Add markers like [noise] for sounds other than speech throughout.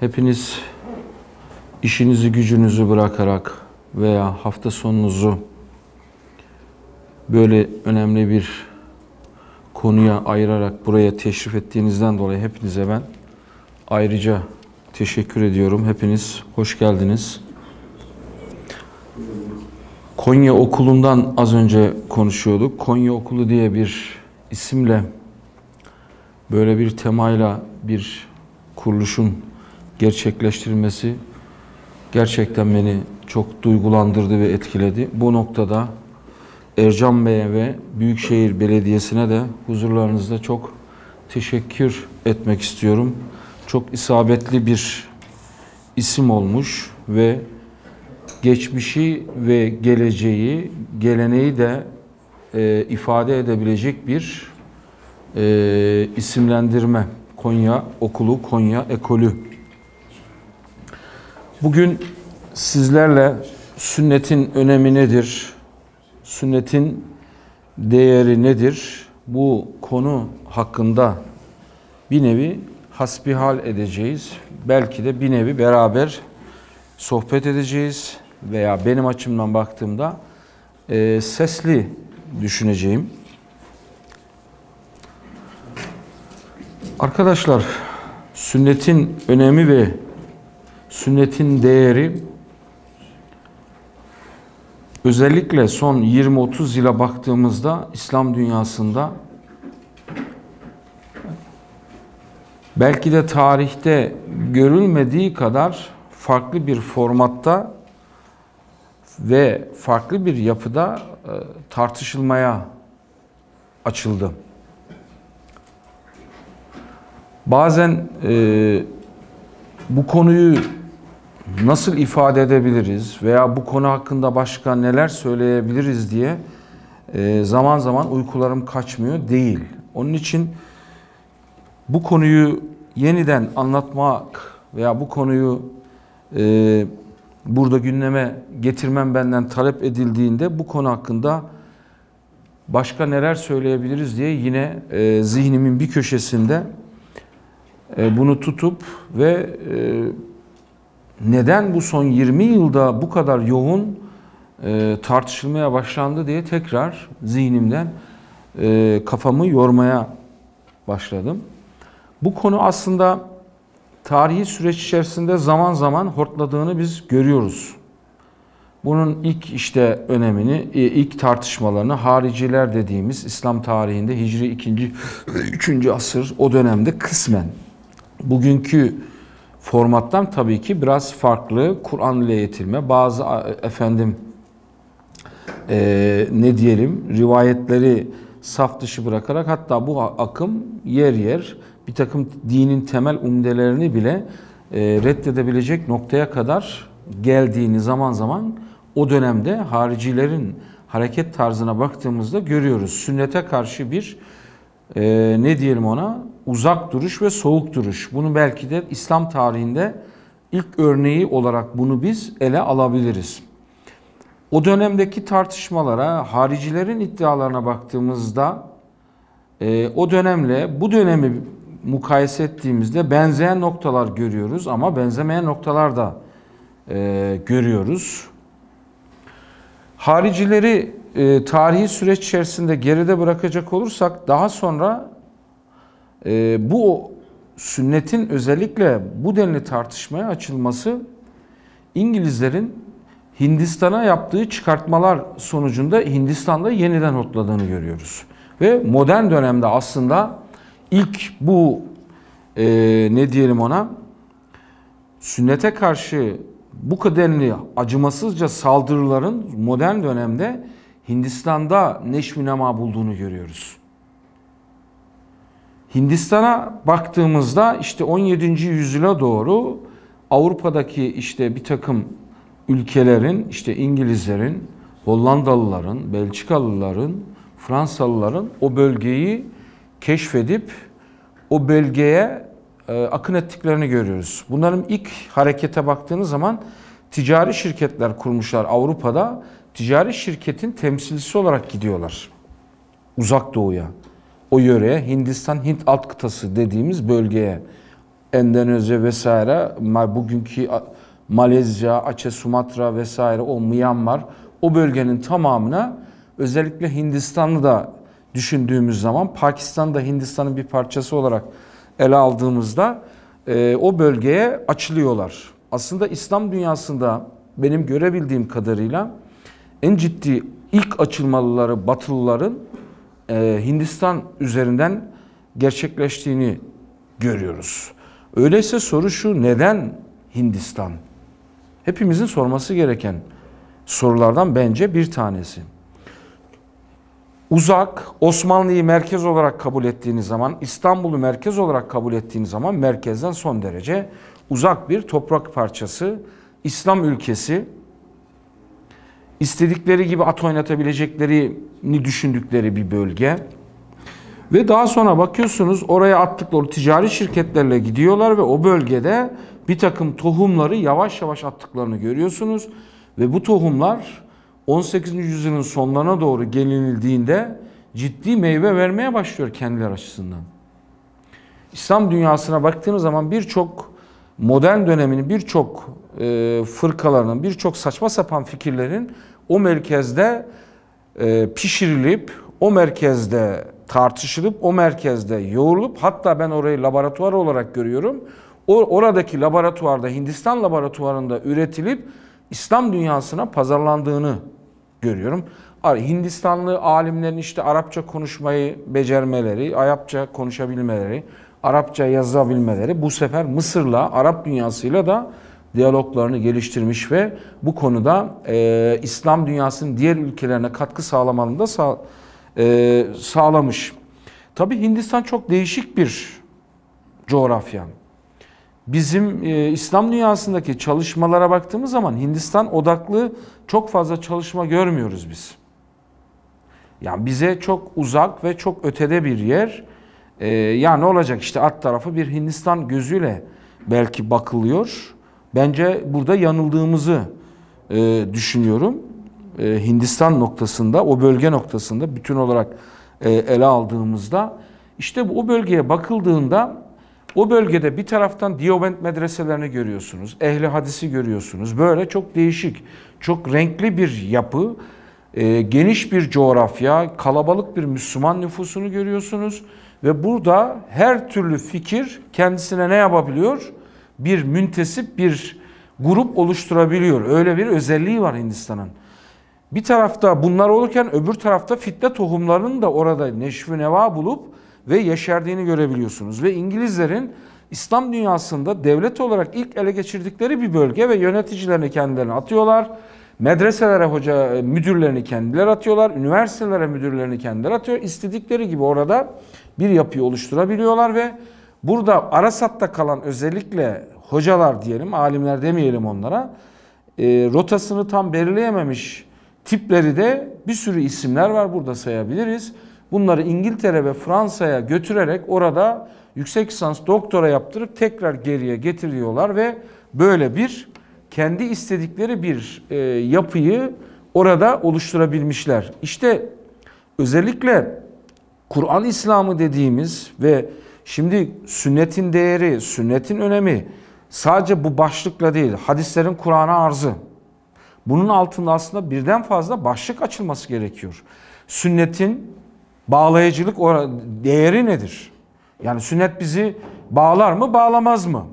Hepiniz işinizi gücünüzü bırakarak veya hafta sonunuzu böyle önemli bir konuya ayırarak buraya teşrif ettiğinizden dolayı hepinize ben ayrıca teşekkür ediyorum. Hepiniz hoş geldiniz. Konya Okulu'ndan az önce konuşuyorduk. Konya Okulu diye bir isimle böyle bir temayla bir kuruluşun gerçekleştirmesi gerçekten beni çok duygulandırdı ve etkiledi. Bu noktada Ercan Bey'e ve Büyükşehir Belediyesi'ne de huzurlarınızda çok teşekkür etmek istiyorum. Çok isabetli bir isim olmuş ve geçmişi ve geleceği, geleneği de e, ifade edebilecek bir e, isimlendirme. Konya Okulu, Konya Ekolü Bugün sizlerle sünnetin önemi nedir? Sünnetin değeri nedir? Bu konu hakkında bir nevi hasbihal edeceğiz. Belki de bir nevi beraber sohbet edeceğiz veya benim açımdan baktığımda e, sesli düşüneceğim. Arkadaşlar sünnetin önemi ve sünnetin değeri özellikle son 20-30 yıla baktığımızda İslam dünyasında belki de tarihte görülmediği kadar farklı bir formatta ve farklı bir yapıda e, tartışılmaya açıldı. Bazen e, bu konuyu nasıl ifade edebiliriz veya bu konu hakkında başka neler söyleyebiliriz diye e, zaman zaman uykularım kaçmıyor değil. Onun için bu konuyu yeniden anlatmak veya bu konuyu e, burada gündeme getirmem benden talep edildiğinde bu konu hakkında başka neler söyleyebiliriz diye yine e, zihnimin bir köşesinde bunu tutup ve neden bu son 20 yılda bu kadar yoğun e, tartışılmaya başlandı diye tekrar zihnimden e, kafamı yormaya başladım. Bu konu aslında tarihi süreç içerisinde zaman zaman hortladığını biz görüyoruz. Bunun ilk işte önemini, e, ilk tartışmalarını hariciler dediğimiz İslam tarihinde Hicri 2. 3. [clears throat] asır o dönemde kısmen bugünkü formattan tabii ki biraz farklı Kur'an ile eğitilme, bazı efendim e, ne diyelim rivayetleri saf dışı bırakarak hatta bu akım yer yer bir takım dinin temel umdelerini bile e, reddedebilecek noktaya kadar geldiğini zaman zaman o dönemde haricilerin hareket tarzına baktığımızda görüyoruz. Sünnete karşı bir e, ne diyelim ona uzak duruş ve soğuk duruş. Bunu belki de İslam tarihinde ilk örneği olarak bunu biz ele alabiliriz. O dönemdeki tartışmalara, haricilerin iddialarına baktığımızda e, o dönemle bu dönemi mukayese ettiğimizde benzeyen noktalar görüyoruz ama benzemeyen noktalar da e, görüyoruz. Haricileri e, tarihi süreç içerisinde geride bırakacak olursak daha sonra e, bu sünnetin özellikle bu denli tartışmaya açılması İngilizlerin Hindistan'a yaptığı çıkartmalar sonucunda Hindistan'da yeniden hotladığını görüyoruz. Ve modern dönemde aslında ilk bu e, ne diyelim ona sünnete karşı bu kadenli acımasızca saldırıların modern dönemde Hindistan'da neşvinema bulduğunu görüyoruz. Hindistan'a baktığımızda işte 17. yüzyıla doğru Avrupa'daki işte bir takım ülkelerin işte İngilizlerin, Hollandalıların, Belçikalıların, Fransalıların o bölgeyi keşfedip o bölgeye e, akın ettiklerini görüyoruz. Bunların ilk harekete baktığınız zaman ticari şirketler kurmuşlar Avrupa'da. Ticari şirketin temsilcisi olarak gidiyorlar uzak doğuya o yöreye Hindistan Hint alt kıtası dediğimiz bölgeye Endonezya vesaire bugünkü Malezya, Aceh, Sumatra vesaire o Myanmar o bölgenin tamamına özellikle Hindistan'ı da düşündüğümüz zaman Pakistan da Hindistan'ın bir parçası olarak ele aldığımızda e, o bölgeye açılıyorlar. Aslında İslam dünyasında benim görebildiğim kadarıyla en ciddi ilk açılmalıları Batılıların e, Hindistan üzerinden gerçekleştiğini görüyoruz. Öyleyse soru şu neden Hindistan? Hepimizin sorması gereken sorulardan bence bir tanesi. Uzak, Osmanlı'yı merkez olarak kabul ettiğiniz zaman, İstanbul'u merkez olarak kabul ettiğiniz zaman merkezden son derece uzak bir toprak parçası, İslam ülkesi istedikleri gibi at oynatabileceklerini düşündükleri bir bölge. Ve daha sonra bakıyorsunuz oraya attıkları ticari şirketlerle gidiyorlar ve o bölgede bir takım tohumları yavaş yavaş attıklarını görüyorsunuz. Ve bu tohumlar 18. yüzyılın sonlarına doğru gelinildiğinde ciddi meyve vermeye başlıyor kendiler açısından. İslam dünyasına baktığınız zaman birçok modern dönemin birçok e, fırkaların birçok saçma sapan fikirlerin o merkezde e, pişirilip, o merkezde tartışılıp, o merkezde yoğrulup hatta ben orayı laboratuvar olarak görüyorum. O, oradaki laboratuvarda, Hindistan laboratuvarında üretilip İslam dünyasına pazarlandığını görüyorum. Hindistanlı alimlerin işte Arapça konuşmayı becermeleri, Arapça konuşabilmeleri, Arapça yazabilmeleri bu sefer Mısır'la, Arap dünyasıyla da diyaloglarını geliştirmiş ve bu konuda e, İslam dünyasının diğer ülkelerine katkı sağlamanında sağ, e, sağlamış. Tabi Hindistan çok değişik bir coğrafya. Bizim e, İslam dünyasındaki çalışmalara baktığımız zaman Hindistan odaklı çok fazla çalışma görmüyoruz biz. Yani bize çok uzak ve çok ötede bir yer. Ee, ya ne olacak işte alt tarafı bir Hindistan gözüyle belki bakılıyor. Bence burada yanıldığımızı e, düşünüyorum. E, Hindistan noktasında, o bölge noktasında bütün olarak e, ele aldığımızda işte o bölgeye bakıldığında o bölgede bir taraftan Diyoment medreselerini görüyorsunuz, ehli hadisi görüyorsunuz. Böyle çok değişik, çok renkli bir yapı, e, geniş bir coğrafya, kalabalık bir Müslüman nüfusunu görüyorsunuz. Ve burada her türlü fikir kendisine ne yapabiliyor? bir müntesip bir grup oluşturabiliyor. Öyle bir özelliği var Hindistan'ın. Bir tarafta bunlar olurken öbür tarafta fitne tohumlarının da orada neşvi neva bulup ve yeşerdiğini görebiliyorsunuz. Ve İngilizlerin İslam dünyasında devlet olarak ilk ele geçirdikleri bir bölge ve yöneticilerini kendilerine atıyorlar. Medreselere hoca e, müdürlerini kendileri atıyorlar, üniversitelere müdürlerini kendileri atıyor. İstedikleri gibi orada bir yapıyı oluşturabiliyorlar ve Burada Arasat'ta kalan özellikle hocalar diyelim, alimler demeyelim onlara, e, rotasını tam belirleyememiş tipleri de bir sürü isimler var burada sayabiliriz. Bunları İngiltere ve Fransa'ya götürerek orada yüksek lisans doktora yaptırıp tekrar geriye getiriyorlar ve böyle bir kendi istedikleri bir e, yapıyı orada oluşturabilmişler. İşte özellikle Kur'an İslamı dediğimiz ve Şimdi sünnetin değeri, sünnetin önemi sadece bu başlıkla değil, hadislerin Kur'an'a arzı. Bunun altında aslında birden fazla başlık açılması gerekiyor. Sünnetin bağlayıcılık değeri nedir? Yani sünnet bizi bağlar mı, bağlamaz mı?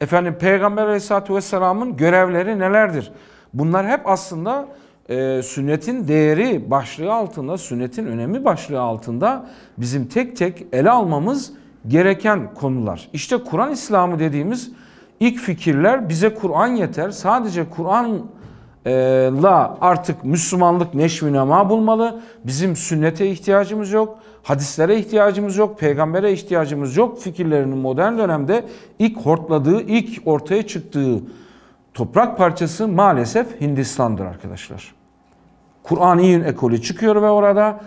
Efendim Peygamber Aleyhisselatü Vesselam'ın görevleri nelerdir? Bunlar hep aslında e, sünnetin değeri başlığı altında, sünnetin önemi başlığı altında bizim tek tek ele almamız gereken konular. İşte Kur'an İslamı dediğimiz ilk fikirler bize Kur'an yeter. Sadece Kur'anla la artık Müslümanlık neşvi nema bulmalı. Bizim sünnete ihtiyacımız yok, hadislere ihtiyacımız yok, peygambere ihtiyacımız yok. Fikirlerinin modern dönemde ilk hortladığı, ilk ortaya çıktığı toprak parçası maalesef Hindistan'dır arkadaşlar. Kur'an'ın ekolü çıkıyor ve orada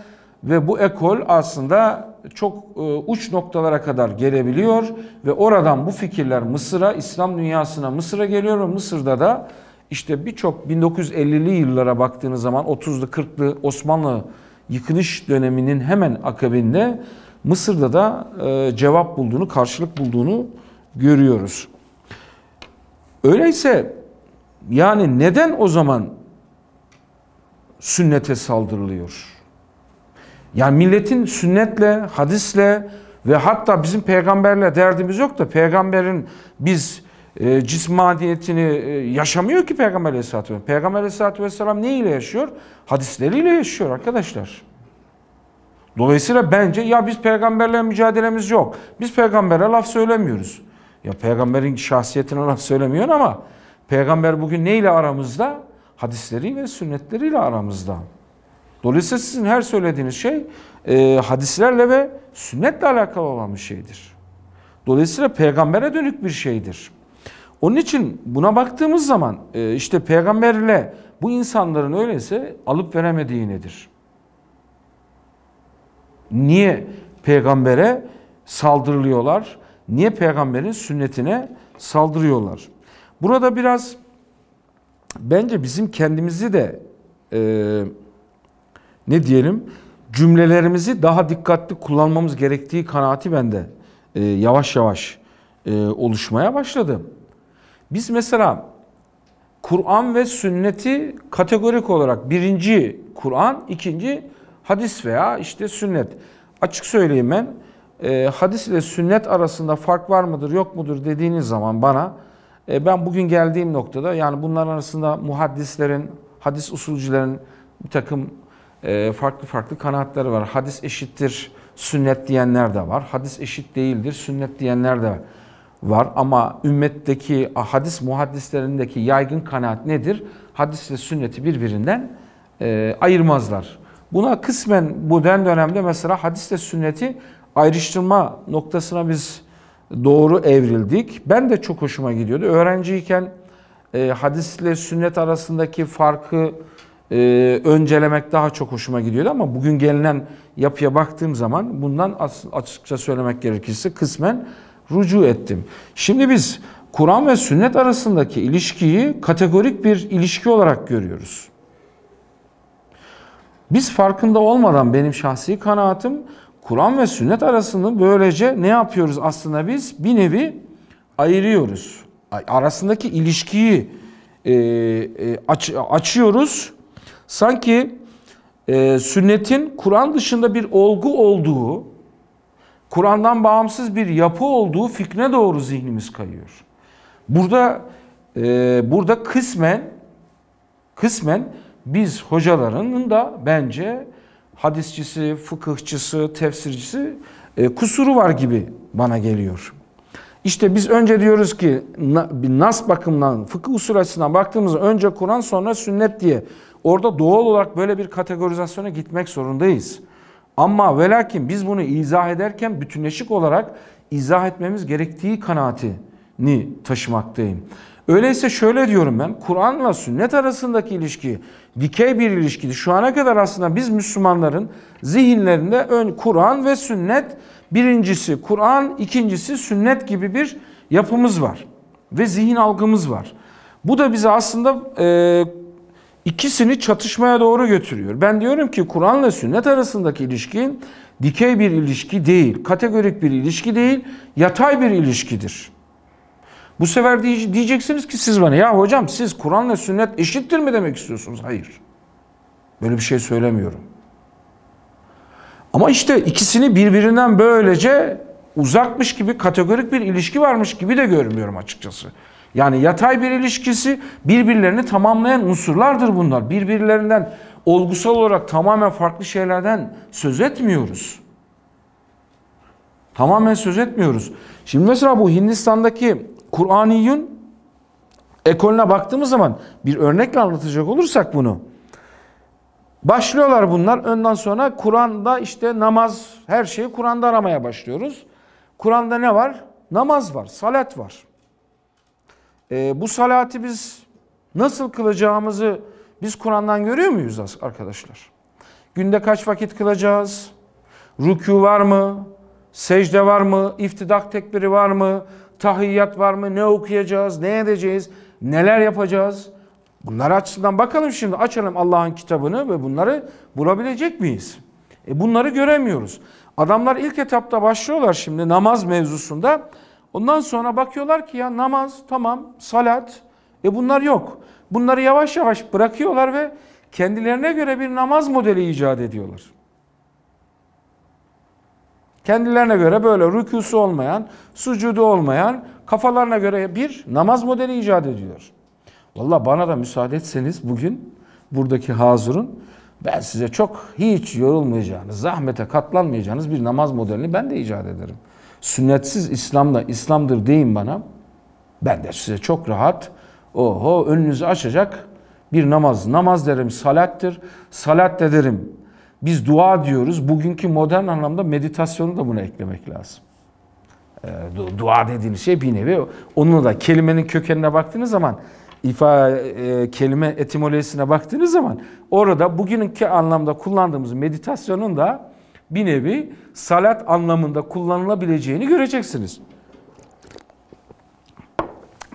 ve bu ekol aslında çok e, uç noktalara kadar gelebiliyor ve oradan bu fikirler Mısır'a, İslam dünyasına Mısır'a geliyor ve Mısır'da da işte birçok 1950'li yıllara baktığınız zaman 30'lu 40'lı Osmanlı yıkılış döneminin hemen akabinde Mısır'da da e, cevap bulduğunu, karşılık bulduğunu görüyoruz. Öyleyse yani neden o zaman sünnete saldırılıyor. Yani milletin sünnetle, hadisle ve hatta bizim peygamberle derdimiz yok da peygamberin biz e, cismaniyetini e, yaşamıyor ki Peygamber Aleyhisselatü Vesselam. Peygamber Aleyhisselatü Vesselam ne ile yaşıyor? Hadisleriyle yaşıyor arkadaşlar. Dolayısıyla bence ya biz peygamberle mücadelemiz yok. Biz peygambere laf söylemiyoruz. Ya peygamberin şahsiyetine laf söylemiyorsun ama peygamber bugün ne ile aramızda? hadisleri ve sünnetleriyle aramızda. Dolayısıyla sizin her söylediğiniz şey e, hadislerle ve sünnetle alakalı olan bir şeydir. Dolayısıyla peygambere dönük bir şeydir. Onun için buna baktığımız zaman e, işte peygamberle bu insanların öyleyse alıp veremediği nedir? Niye peygambere saldırılıyorlar? Niye peygamberin sünnetine saldırıyorlar? Burada biraz bence bizim kendimizi de e, ne diyelim cümlelerimizi daha dikkatli kullanmamız gerektiği kanaati bende e, yavaş yavaş e, oluşmaya başladı. Biz mesela Kur'an ve sünneti kategorik olarak birinci Kur'an, ikinci hadis veya işte sünnet. Açık söyleyeyim ben, e, hadis ile sünnet arasında fark var mıdır yok mudur dediğiniz zaman bana e, ben bugün geldiğim noktada yani bunlar arasında muhaddislerin, hadis usulcülerin bir takım e, farklı farklı kanaatleri var. Hadis eşittir sünnet diyenler de var. Hadis eşit değildir sünnet diyenler de var. Ama ümmetteki hadis muhaddislerindeki yaygın kanaat nedir? Hadis ve sünneti birbirinden e, ayırmazlar. Buna kısmen modern dönemde mesela hadisle sünneti ayrıştırma noktasına biz doğru evrildik. Ben de çok hoşuma gidiyordu. Öğrenciyken e, ile sünnet arasındaki farkı e, öncelemek daha çok hoşuma gidiyordu ama bugün gelinen yapıya baktığım zaman bundan açıkça söylemek gerekirse kısmen rucu ettim. Şimdi biz Kur'an ve sünnet arasındaki ilişkiyi kategorik bir ilişki olarak görüyoruz. Biz farkında olmadan benim şahsi kanaatim Kur'an ve sünnet arasını böylece ne yapıyoruz aslında biz? Bir nevi ayırıyoruz. Arasındaki ilişkiyi e, e, aç, açıyoruz. Sanki e, sünnetin Kur'an dışında bir olgu olduğu, Kur'an'dan bağımsız bir yapı olduğu fikrine doğru zihnimiz kayıyor. Burada burada kısmen kısmen biz hocalarının da bence hadisçisi, fıkıhçısı, tefsircisi e, kusuru var gibi bana geliyor. İşte biz önce diyoruz ki nas bakımından fıkıh usul açısından baktığımızda önce Kur'an sonra sünnet diye orada doğal olarak böyle bir kategorizasyona gitmek zorundayız. Ama velakin biz bunu izah ederken bütünleşik olarak izah etmemiz gerektiği kanaatini taşımaktayım. Öyleyse şöyle diyorum ben, Kur'an'la sünnet arasındaki ilişki dikey bir ilişkiydi. Şu ana kadar aslında biz Müslümanların zihinlerinde ön Kur'an ve sünnet birincisi Kur'an, ikincisi sünnet gibi bir yapımız var ve zihin algımız var. Bu da bizi aslında e, ikisini çatışmaya doğru götürüyor. Ben diyorum ki Kur'an ile sünnet arasındaki ilişki dikey bir ilişki değil, kategorik bir ilişki değil, yatay bir ilişkidir. Bu sefer diyeceksiniz ki siz bana ya hocam siz Kur'an Kur'an'la sünnet eşittir mi demek istiyorsunuz? Hayır. Böyle bir şey söylemiyorum. Ama işte ikisini birbirinden böylece uzakmış gibi kategorik bir ilişki varmış gibi de görmüyorum açıkçası. Yani yatay bir ilişkisi birbirlerini tamamlayan unsurlardır bunlar. Birbirlerinden olgusal olarak tamamen farklı şeylerden söz etmiyoruz. Tamamen söz etmiyoruz. Şimdi mesela bu Hindistan'daki Kur'aniyün ekolüne baktığımız zaman bir örnekle anlatacak olursak bunu. Başlıyorlar bunlar. Önden sonra Kur'an'da işte namaz, her şeyi Kur'an'da aramaya başlıyoruz. Kur'an'da ne var? Namaz var, salat var. E, bu salatı biz nasıl kılacağımızı biz Kur'an'dan görüyor muyuz arkadaşlar? Günde kaç vakit kılacağız? Rükû var mı? Secde var mı? İftidak tekbiri var mı? Tahiyyat var mı? Ne okuyacağız? Ne edeceğiz? Neler yapacağız? Bunlar açısından bakalım şimdi açalım Allah'ın kitabını ve bunları bulabilecek miyiz? E bunları göremiyoruz. Adamlar ilk etapta başlıyorlar şimdi namaz mevzusunda. Ondan sonra bakıyorlar ki ya namaz tamam, salat e bunlar yok. Bunları yavaş yavaş bırakıyorlar ve kendilerine göre bir namaz modeli icat ediyorlar. Kendilerine göre böyle rüküsü olmayan, sucudu olmayan, kafalarına göre bir namaz modeli icat ediyor. Vallahi bana da müsaade etseniz bugün buradaki hazırın ben size çok hiç yorulmayacağınız, zahmete katlanmayacağınız bir namaz modelini ben de icat ederim. Sünnetsiz İslam'da İslam'dır deyin bana. Ben de size çok rahat oho önünüzü açacak bir namaz. Namaz derim salattır. Salat de derim biz dua diyoruz. Bugünkü modern anlamda meditasyonu da buna eklemek lazım. E, dua dediğiniz şey bir nevi. Onunla da kelimenin kökenine baktığınız zaman ifa e, kelime etimolojisine baktığınız zaman orada bugünkü anlamda kullandığımız meditasyonun da bir nevi salat anlamında kullanılabileceğini göreceksiniz.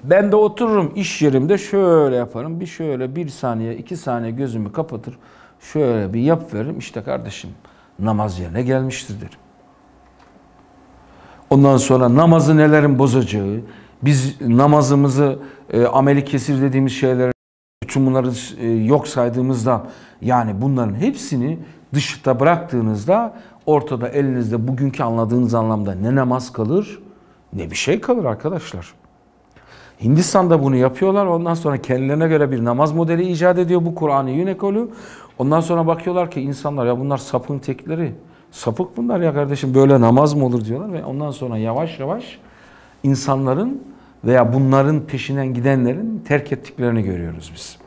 Ben de otururum iş yerimde şöyle yaparım. Bir şöyle bir saniye iki saniye gözümü kapatır şöyle bir yap veririm işte kardeşim namaz yerine gelmiştir derim. Ondan sonra namazı nelerin bozacağı, biz namazımızı e, ameli kesir dediğimiz şeyler bütün bunları e, yok saydığımızda yani bunların hepsini dışta bıraktığınızda ortada elinizde bugünkü anladığınız anlamda ne namaz kalır ne bir şey kalır arkadaşlar. Hindistan'da bunu yapıyorlar. Ondan sonra kendilerine göre bir namaz modeli icat ediyor bu Kur'an-ı Yünekolü. Ondan sonra bakıyorlar ki insanlar ya bunlar sapın tekleri. Sapık bunlar ya kardeşim böyle namaz mı olur diyorlar ve ondan sonra yavaş yavaş insanların veya bunların peşinden gidenlerin terk ettiklerini görüyoruz biz.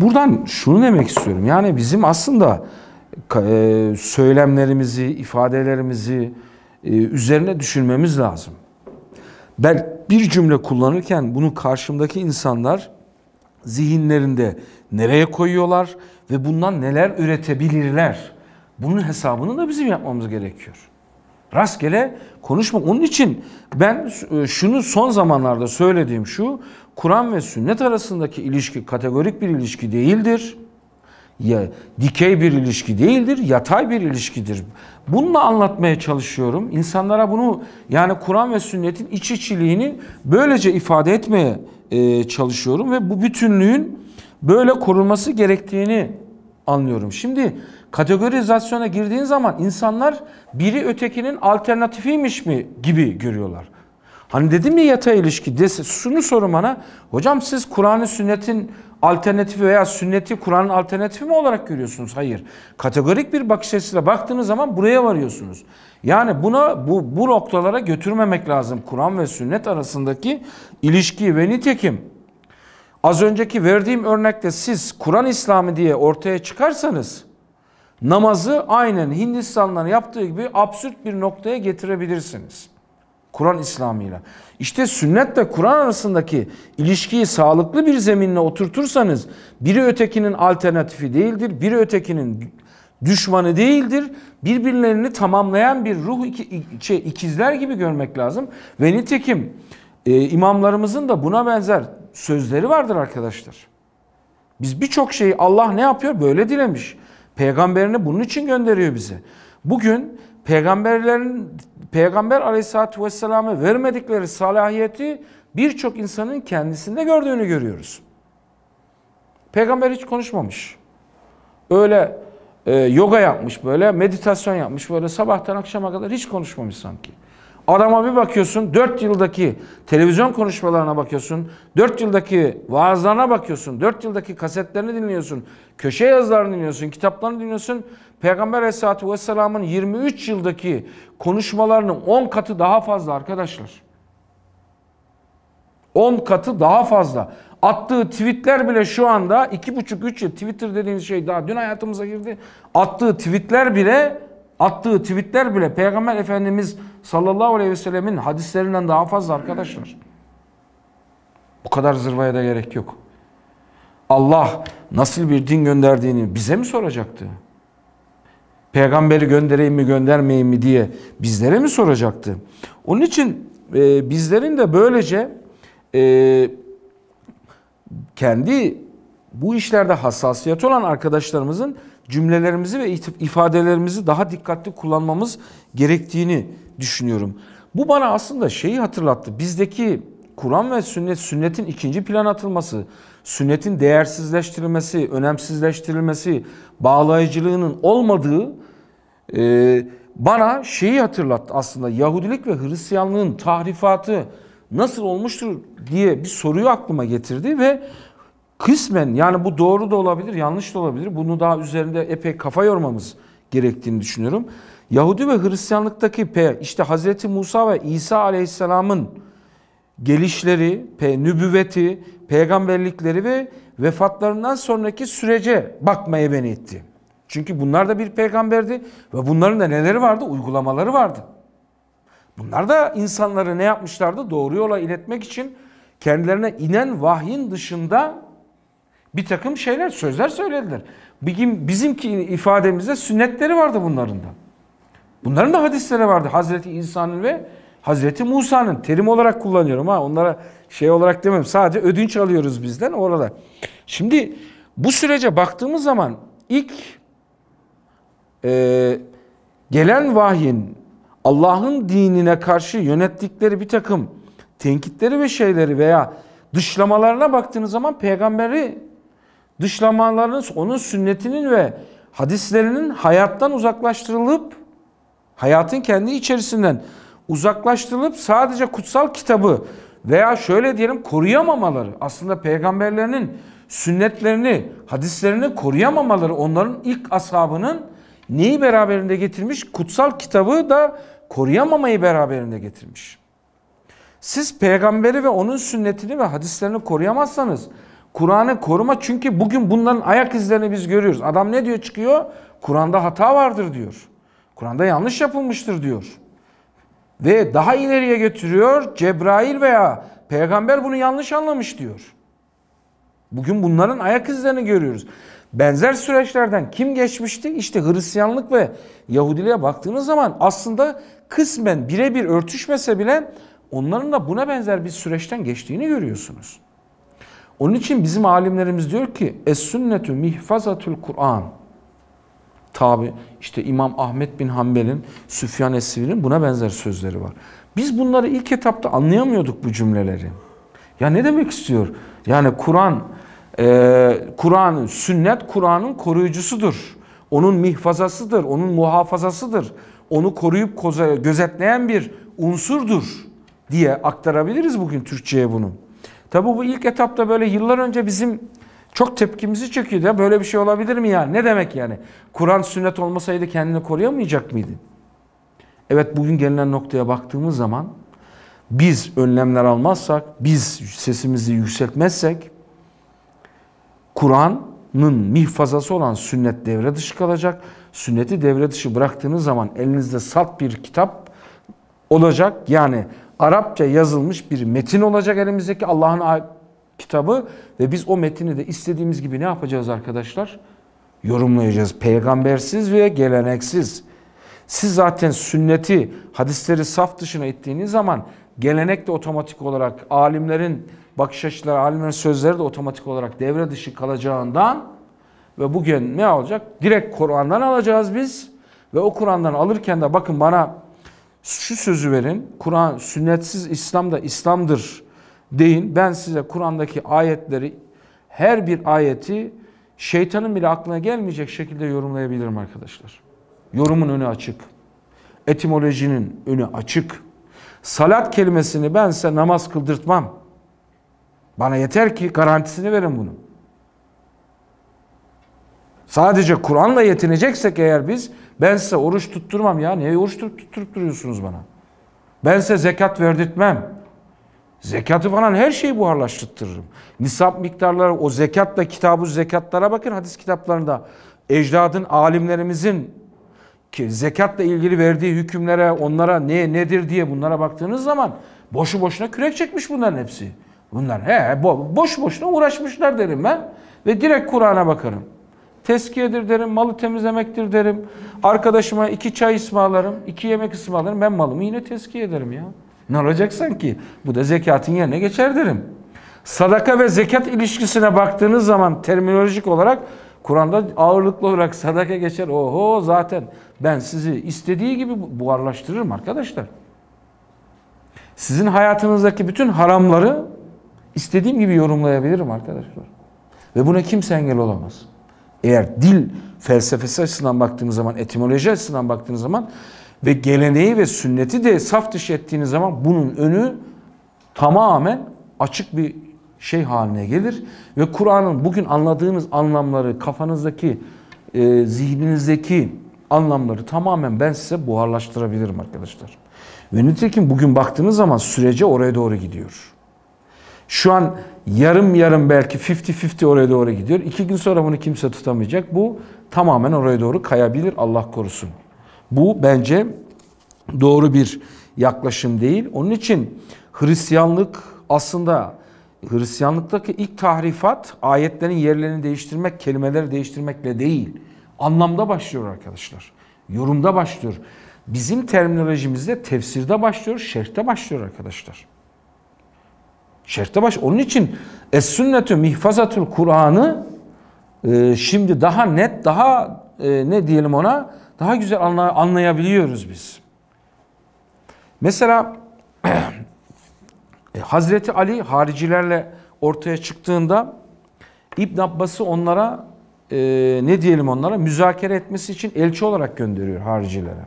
Buradan şunu demek istiyorum. Yani bizim aslında e, söylemlerimizi, ifadelerimizi e, üzerine düşünmemiz lazım. Ben bir cümle kullanırken bunu karşımdaki insanlar zihinlerinde nereye koyuyorlar? ve bundan neler üretebilirler? Bunun hesabını da bizim yapmamız gerekiyor. Rastgele konuşma. Onun için ben e, şunu son zamanlarda söylediğim şu, Kur'an ve sünnet arasındaki ilişki kategorik bir ilişki değildir. Ya, dikey bir ilişki değildir, yatay bir ilişkidir. Bununla anlatmaya çalışıyorum. İnsanlara bunu yani Kur'an ve sünnetin iç içiliğini böylece ifade etmeye e, çalışıyorum ve bu bütünlüğün böyle korunması gerektiğini anlıyorum. Şimdi kategorizasyona girdiğin zaman insanlar biri ötekinin alternatifiymiş mi gibi görüyorlar. Hani dedim ya yatay ilişki. Dese, şunu sorun bana. Hocam siz Kur'an'ı sünnetin alternatifi veya sünneti Kur'an'ın alternatifi mi olarak görüyorsunuz? Hayır. Kategorik bir bakış açısıyla baktığınız zaman buraya varıyorsunuz. Yani buna bu, bu noktalara götürmemek lazım. Kur'an ve sünnet arasındaki ilişkiyi ve nitekim Az önceki verdiğim örnekte siz Kur'an İslamı diye ortaya çıkarsanız namazı aynen Hindistan'dan yaptığı gibi absürt bir noktaya getirebilirsiniz. Kur'an İslamıyla. İşte sünnetle Kur'an arasındaki ilişkiyi sağlıklı bir zeminle oturtursanız biri ötekinin alternatifi değildir, biri ötekinin düşmanı değildir. Birbirlerini tamamlayan bir ruh iki, şey, ikizler gibi görmek lazım. Ve nitekim e, imamlarımızın da buna benzer sözleri vardır arkadaşlar. Biz birçok şeyi Allah ne yapıyor? Böyle dilemiş. Peygamberini bunun için gönderiyor bize. Bugün peygamberlerin peygamber aleyhissalatü vesselam'a vermedikleri salahiyeti birçok insanın kendisinde gördüğünü görüyoruz. Peygamber hiç konuşmamış. Öyle e, yoga yapmış böyle, meditasyon yapmış böyle sabahtan akşama kadar hiç konuşmamış sanki. Adama bir bakıyorsun 4 yıldaki televizyon konuşmalarına bakıyorsun. 4 yıldaki vaazlarına bakıyorsun. 4 yıldaki kasetlerini dinliyorsun. Köşe yazılarını dinliyorsun. Kitaplarını dinliyorsun. Peygamber Aleyhisselatü Vesselam'ın 23 yıldaki konuşmalarının 10 katı daha fazla arkadaşlar. 10 katı daha fazla. Attığı tweetler bile şu anda 2,5-3 yıl Twitter dediğiniz şey daha dün hayatımıza girdi. Attığı tweetler bile attığı tweetler bile Peygamber Efendimiz sallallahu aleyhi ve sellemin hadislerinden daha fazla arkadaşlar. Bu kadar zırvaya da gerek yok. Allah nasıl bir din gönderdiğini bize mi soracaktı? Peygamberi göndereyim mi göndermeyeyim mi diye bizlere mi soracaktı? Onun için e, bizlerin de böylece e, kendi bu işlerde hassasiyet olan arkadaşlarımızın cümlelerimizi ve ifadelerimizi daha dikkatli kullanmamız gerektiğini düşünüyorum. Bu bana aslında şeyi hatırlattı. Bizdeki Kur'an ve sünnet, sünnetin ikinci plan atılması, sünnetin değersizleştirilmesi, önemsizleştirilmesi, bağlayıcılığının olmadığı e, bana şeyi hatırlattı aslında. Yahudilik ve Hristiyanlığın tahrifatı nasıl olmuştur diye bir soruyu aklıma getirdi ve kısmen yani bu doğru da olabilir, yanlış da olabilir. Bunu daha üzerinde epey kafa yormamız gerektiğini düşünüyorum. Yahudi ve Hristiyanlıktaki P, işte Hazreti Musa ve İsa Aleyhisselam'ın gelişleri, P, nübüvveti, peygamberlikleri ve vefatlarından sonraki sürece bakmaya beni etti. Çünkü bunlar da bir peygamberdi ve bunların da neleri vardı? Uygulamaları vardı. Bunlar da insanları ne yapmışlardı? Doğru yola iletmek için kendilerine inen vahyin dışında bir takım şeyler, sözler söylediler. Bizim, bizimki ifademizde sünnetleri vardı bunların da. Bunların da hadisleri vardı. Hazreti İsa'nın ve Hazreti Musa'nın terim olarak kullanıyorum ha. Onlara şey olarak demem. Sadece ödünç alıyoruz bizden orada. Şimdi bu sürece baktığımız zaman ilk e, gelen vahyin Allah'ın dinine karşı yönettikleri bir takım tenkitleri ve şeyleri veya dışlamalarına baktığınız zaman peygamberi dışlamalarınız onun sünnetinin ve hadislerinin hayattan uzaklaştırılıp hayatın kendi içerisinden uzaklaştırılıp sadece kutsal kitabı veya şöyle diyelim koruyamamaları aslında peygamberlerinin sünnetlerini, hadislerini koruyamamaları onların ilk ashabının neyi beraberinde getirmiş? Kutsal kitabı da koruyamamayı beraberinde getirmiş. Siz peygamberi ve onun sünnetini ve hadislerini koruyamazsanız Kur'an'ı koruma çünkü bugün bunların ayak izlerini biz görüyoruz. Adam ne diyor çıkıyor? Kur'an'da hata vardır diyor. Kur'an'da yanlış yapılmıştır diyor. Ve daha ileriye götürüyor. Cebrail veya peygamber bunu yanlış anlamış diyor. Bugün bunların ayak izlerini görüyoruz. Benzer süreçlerden kim geçmişti? İşte Hristiyanlık ve Yahudiliğe baktığınız zaman aslında kısmen birebir örtüşmese bile onların da buna benzer bir süreçten geçtiğini görüyorsunuz. Onun için bizim alimlerimiz diyor ki es sünnetü mihfazatul Kur'an. Tabi işte İmam Ahmet bin Hanbel'in, Süfyan Esri'nin buna benzer sözleri var. Biz bunları ilk etapta anlayamıyorduk bu cümleleri. Ya ne demek istiyor? Yani Kur'an, e, Kur'an'ın, sünnet Kur'an'ın koruyucusudur. Onun mihfazasıdır, onun muhafazasıdır. Onu koruyup gözetleyen bir unsurdur diye aktarabiliriz bugün Türkçe'ye bunu. Tabi bu ilk etapta böyle yıllar önce bizim çok tepkimizi çekiyordu. Ya böyle bir şey olabilir mi ya? Ne demek yani? Kur'an sünnet olmasaydı kendini koruyamayacak mıydı? Evet bugün gelinen noktaya baktığımız zaman biz önlemler almazsak, biz sesimizi yükseltmezsek Kur'an'ın mihfazası olan sünnet devre dışı kalacak. Sünneti devre dışı bıraktığınız zaman elinizde salt bir kitap olacak. Yani Arapça yazılmış bir metin olacak elimizdeki Allah'ın kitabı ve biz o metini de istediğimiz gibi ne yapacağız arkadaşlar? Yorumlayacağız. Peygambersiz ve geleneksiz. Siz zaten sünneti, hadisleri saf dışına ettiğiniz zaman gelenek de otomatik olarak alimlerin bakış açıları, alimlerin sözleri de otomatik olarak devre dışı kalacağından ve bugün ne olacak? Direkt Kur'an'dan alacağız biz ve o Kur'an'dan alırken de bakın bana şu sözü verin. Kur'an sünnetsiz İslam da İslam'dır deyin. Ben size Kur'an'daki ayetleri her bir ayeti şeytanın bile aklına gelmeyecek şekilde yorumlayabilirim arkadaşlar. Yorumun önü açık. Etimolojinin önü açık. Salat kelimesini ben size namaz kıldırtmam. Bana yeter ki garantisini verin bunun. Sadece Kur'an'la yetineceksek eğer biz ben size oruç tutturmam ya. Niye oruç tutturup, duruyorsunuz bana? Ben size zekat verdirtmem. Zekatı falan her şeyi buharlaştırırım. Nisap miktarları o zekatla kitabı zekatlara bakın hadis kitaplarında. Ecdadın, alimlerimizin ki zekatla ilgili verdiği hükümlere, onlara ne nedir diye bunlara baktığınız zaman boşu boşuna kürek çekmiş bunların hepsi. Bunlar he boş boşuna uğraşmışlar derim ben ve direkt Kur'an'a bakarım. Teskiyedir derim, malı temizlemektir derim. Arkadaşıma iki çay ısmarlarım, iki yemek ısmarlarım. Ben malımı yine teskiye ederim ya. Ne olacak ki? Bu da zekatın yerine geçer derim. Sadaka ve zekat ilişkisine baktığınız zaman terminolojik olarak Kur'an'da ağırlıklı olarak sadaka geçer. Oho zaten ben sizi istediği gibi buharlaştırırım arkadaşlar. Sizin hayatınızdaki bütün haramları istediğim gibi yorumlayabilirim arkadaşlar. Ve buna kimse engel olamaz eğer dil felsefesi açısından baktığınız zaman, etimoloji açısından baktığınız zaman ve geleneği ve sünneti de saf dışı ettiğiniz zaman bunun önü tamamen açık bir şey haline gelir. Ve Kur'an'ın bugün anladığınız anlamları, kafanızdaki, e, zihninizdeki anlamları tamamen ben size buharlaştırabilirim arkadaşlar. Ve nitekim bugün baktığınız zaman sürece oraya doğru gidiyor. Şu an yarım yarım belki 50-50 oraya doğru gidiyor. İki gün sonra bunu kimse tutamayacak. Bu tamamen oraya doğru kayabilir Allah korusun. Bu bence doğru bir yaklaşım değil. Onun için Hristiyanlık aslında Hristiyanlıktaki ilk tahrifat ayetlerin yerlerini değiştirmek, kelimeleri değiştirmekle değil. Anlamda başlıyor arkadaşlar. Yorumda başlıyor. Bizim terminolojimizde tefsirde başlıyor, şerhte başlıyor arkadaşlar. Şertebaş onun için es sünnetü mihfazatul Kur'an'ı e, şimdi daha net daha e, ne diyelim ona daha güzel anla, anlayabiliyoruz biz. Mesela [clears throat] e, Hazreti Ali haricilerle ortaya çıktığında İbn Abbas'ı onlara e, ne diyelim onlara müzakere etmesi için elçi olarak gönderiyor haricilere.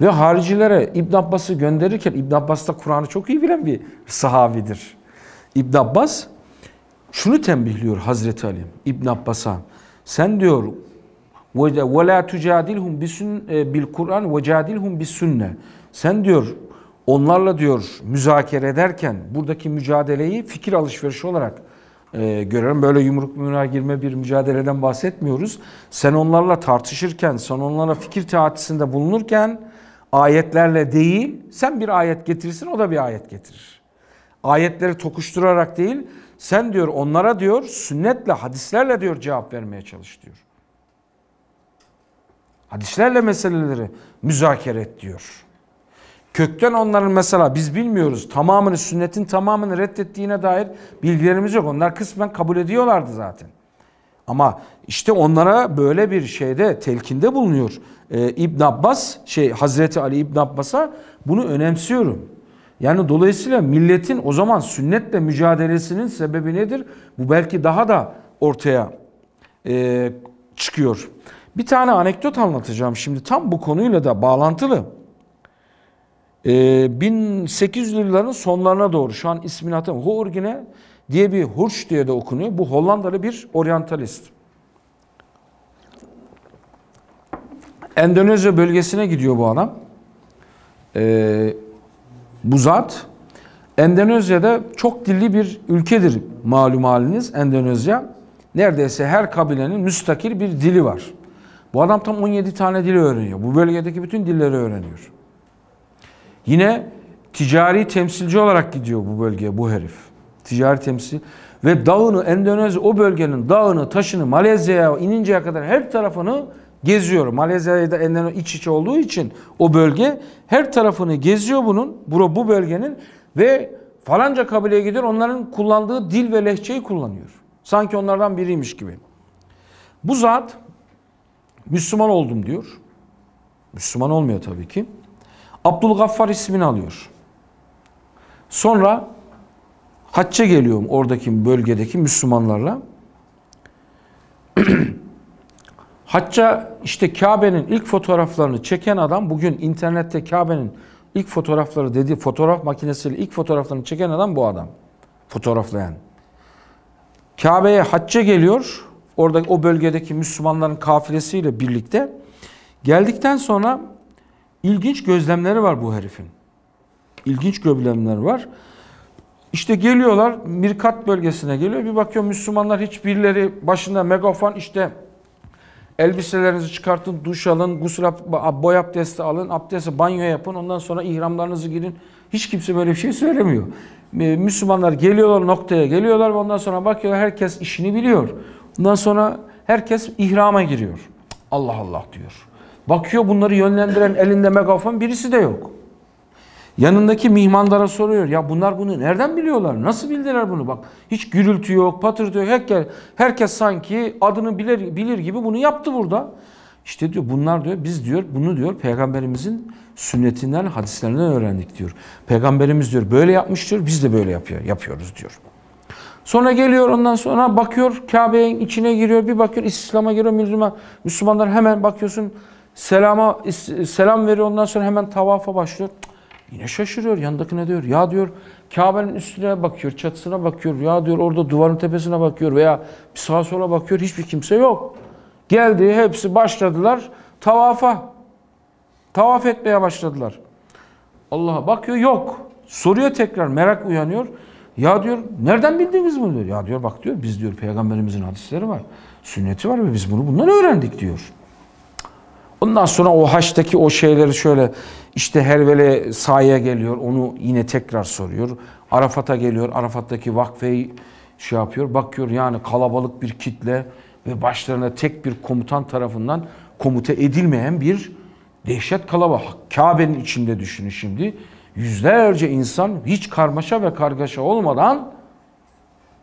Ve haricilere İbn Abbas'ı gönderirken İbn Abbas da Kur'an'ı çok iyi bilen bir sahabidir. İbn Abbas şunu tembihliyor Hazreti Ali İbn Abbas'a. Sen diyor ve la tucadilhum e, bil Kur'an ve cadilhum bis sünne. Sen diyor onlarla diyor müzakere ederken buradaki mücadeleyi fikir alışverişi olarak e, görelim. Böyle yumruk mümrüğe girme bir mücadeleden bahsetmiyoruz. Sen onlarla tartışırken, sen onlara fikir teatisinde bulunurken ayetlerle değil, sen bir ayet getirsin o da bir ayet getirir. Ayetleri tokuşturarak değil, sen diyor onlara diyor sünnetle, hadislerle diyor cevap vermeye çalış diyor. Hadislerle meseleleri müzakere et diyor. Kökten onların mesela biz bilmiyoruz tamamını sünnetin tamamını reddettiğine dair bilgilerimiz yok. Onlar kısmen kabul ediyorlardı zaten. Ama işte onlara böyle bir şeyde telkinde bulunuyor. Ee, İbn Abbas şey Hazreti Ali İbn Abbas'a bunu önemsiyorum. Yani dolayısıyla milletin o zaman sünnetle mücadelesinin sebebi nedir? Bu belki daha da ortaya e, çıkıyor. Bir tane anekdot anlatacağım şimdi tam bu konuyla da bağlantılı. E, 1800'lü yılların sonlarına doğru şu an ismini hatırlamıyorum. Hurgine diye bir Hurç diye de okunuyor. Bu Hollandalı bir oryantalist. Endonezya bölgesine gidiyor bu adam. Ee, bu zat Endonezya'da çok dilli bir ülkedir malum haliniz Endonezya. Neredeyse her kabilenin müstakil bir dili var. Bu adam tam 17 tane dili öğreniyor. Bu bölgedeki bütün dilleri öğreniyor. Yine ticari temsilci olarak gidiyor bu bölgeye bu herif. Ticari temsil ve dağını Endonezya o bölgenin dağını, taşını Malezya'ya ininceye kadar her tarafını geziyorum. Malezya'ya da Endonezya iç içe olduğu için o bölge her tarafını geziyor bunun. Bura bu bölgenin ve falanca kabileye gidiyor onların kullandığı dil ve lehçeyi kullanıyor. Sanki onlardan biriymiş gibi. Bu zat Müslüman oldum diyor. Müslüman olmuyor tabii ki. Abdülgaffar ismini alıyor. Sonra hacca geliyorum oradaki bölgedeki Müslümanlarla. [clears throat] Hatta işte Kabe'nin ilk fotoğraflarını çeken adam bugün internette Kabe'nin ilk fotoğrafları dediği fotoğraf makinesiyle ilk fotoğraflarını çeken adam bu adam. Fotoğraflayan. Kabe'ye hacca geliyor. Orada o bölgedeki Müslümanların kafilesiyle birlikte. Geldikten sonra ilginç gözlemleri var bu herifin. İlginç gözlemleri var. İşte geliyorlar Mirkat bölgesine geliyor. Bir bakıyor Müslümanlar hiçbirleri başında megafon işte Elbiselerinizi çıkartın, duş alın, gusül, boy abdesti alın, abdesti banyo yapın. Ondan sonra ihramlarınızı girin. Hiç kimse böyle bir şey söylemiyor. Ee, Müslümanlar geliyorlar noktaya geliyorlar ve ondan sonra bakıyorlar herkes işini biliyor. Ondan sonra herkes ihrama giriyor. Allah Allah diyor. Bakıyor bunları yönlendiren elinde megafon birisi de yok. Yanındaki mihmandara soruyor. Ya bunlar bunu nereden biliyorlar? Nasıl bildiler bunu? Bak hiç gürültü yok, patırtı yok. Herkes, herkes sanki adını bilir, bilir gibi bunu yaptı burada. İşte diyor bunlar diyor biz diyor bunu diyor peygamberimizin sünnetinden hadislerinden öğrendik diyor. Peygamberimiz diyor böyle yapmış diyor biz de böyle yapıyor, yapıyoruz diyor. Sonra geliyor ondan sonra bakıyor Kabe'nin içine giriyor bir bakıyor İslam'a giriyor Müslüman. Müslümanlar hemen bakıyorsun selama selam veriyor ondan sonra hemen tavafa başlıyor. Cık. Yine şaşırıyor. ne diyor ya diyor Kabe'nin üstüne bakıyor, çatısına bakıyor. Ya diyor orada duvarın tepesine bakıyor veya bir sağa sola bakıyor. Hiçbir kimse yok. Geldi hepsi başladılar tavafa. Tavaf etmeye başladılar. Allah'a bakıyor yok. Soruyor tekrar merak uyanıyor. Ya diyor nereden bildiniz bunu diyor. Ya diyor bak diyor biz diyor peygamberimizin hadisleri var. Sünneti var ve biz bunu bundan öğrendik diyor. Ondan sonra o haçtaki o şeyleri şöyle işte Hervele sahaya geliyor onu yine tekrar soruyor. Arafat'a geliyor Arafat'taki vakfeyi şey yapıyor bakıyor yani kalabalık bir kitle ve başlarına tek bir komutan tarafından komuta edilmeyen bir dehşet kalabalık. Kabe'nin içinde düşünün şimdi yüzlerce insan hiç karmaşa ve kargaşa olmadan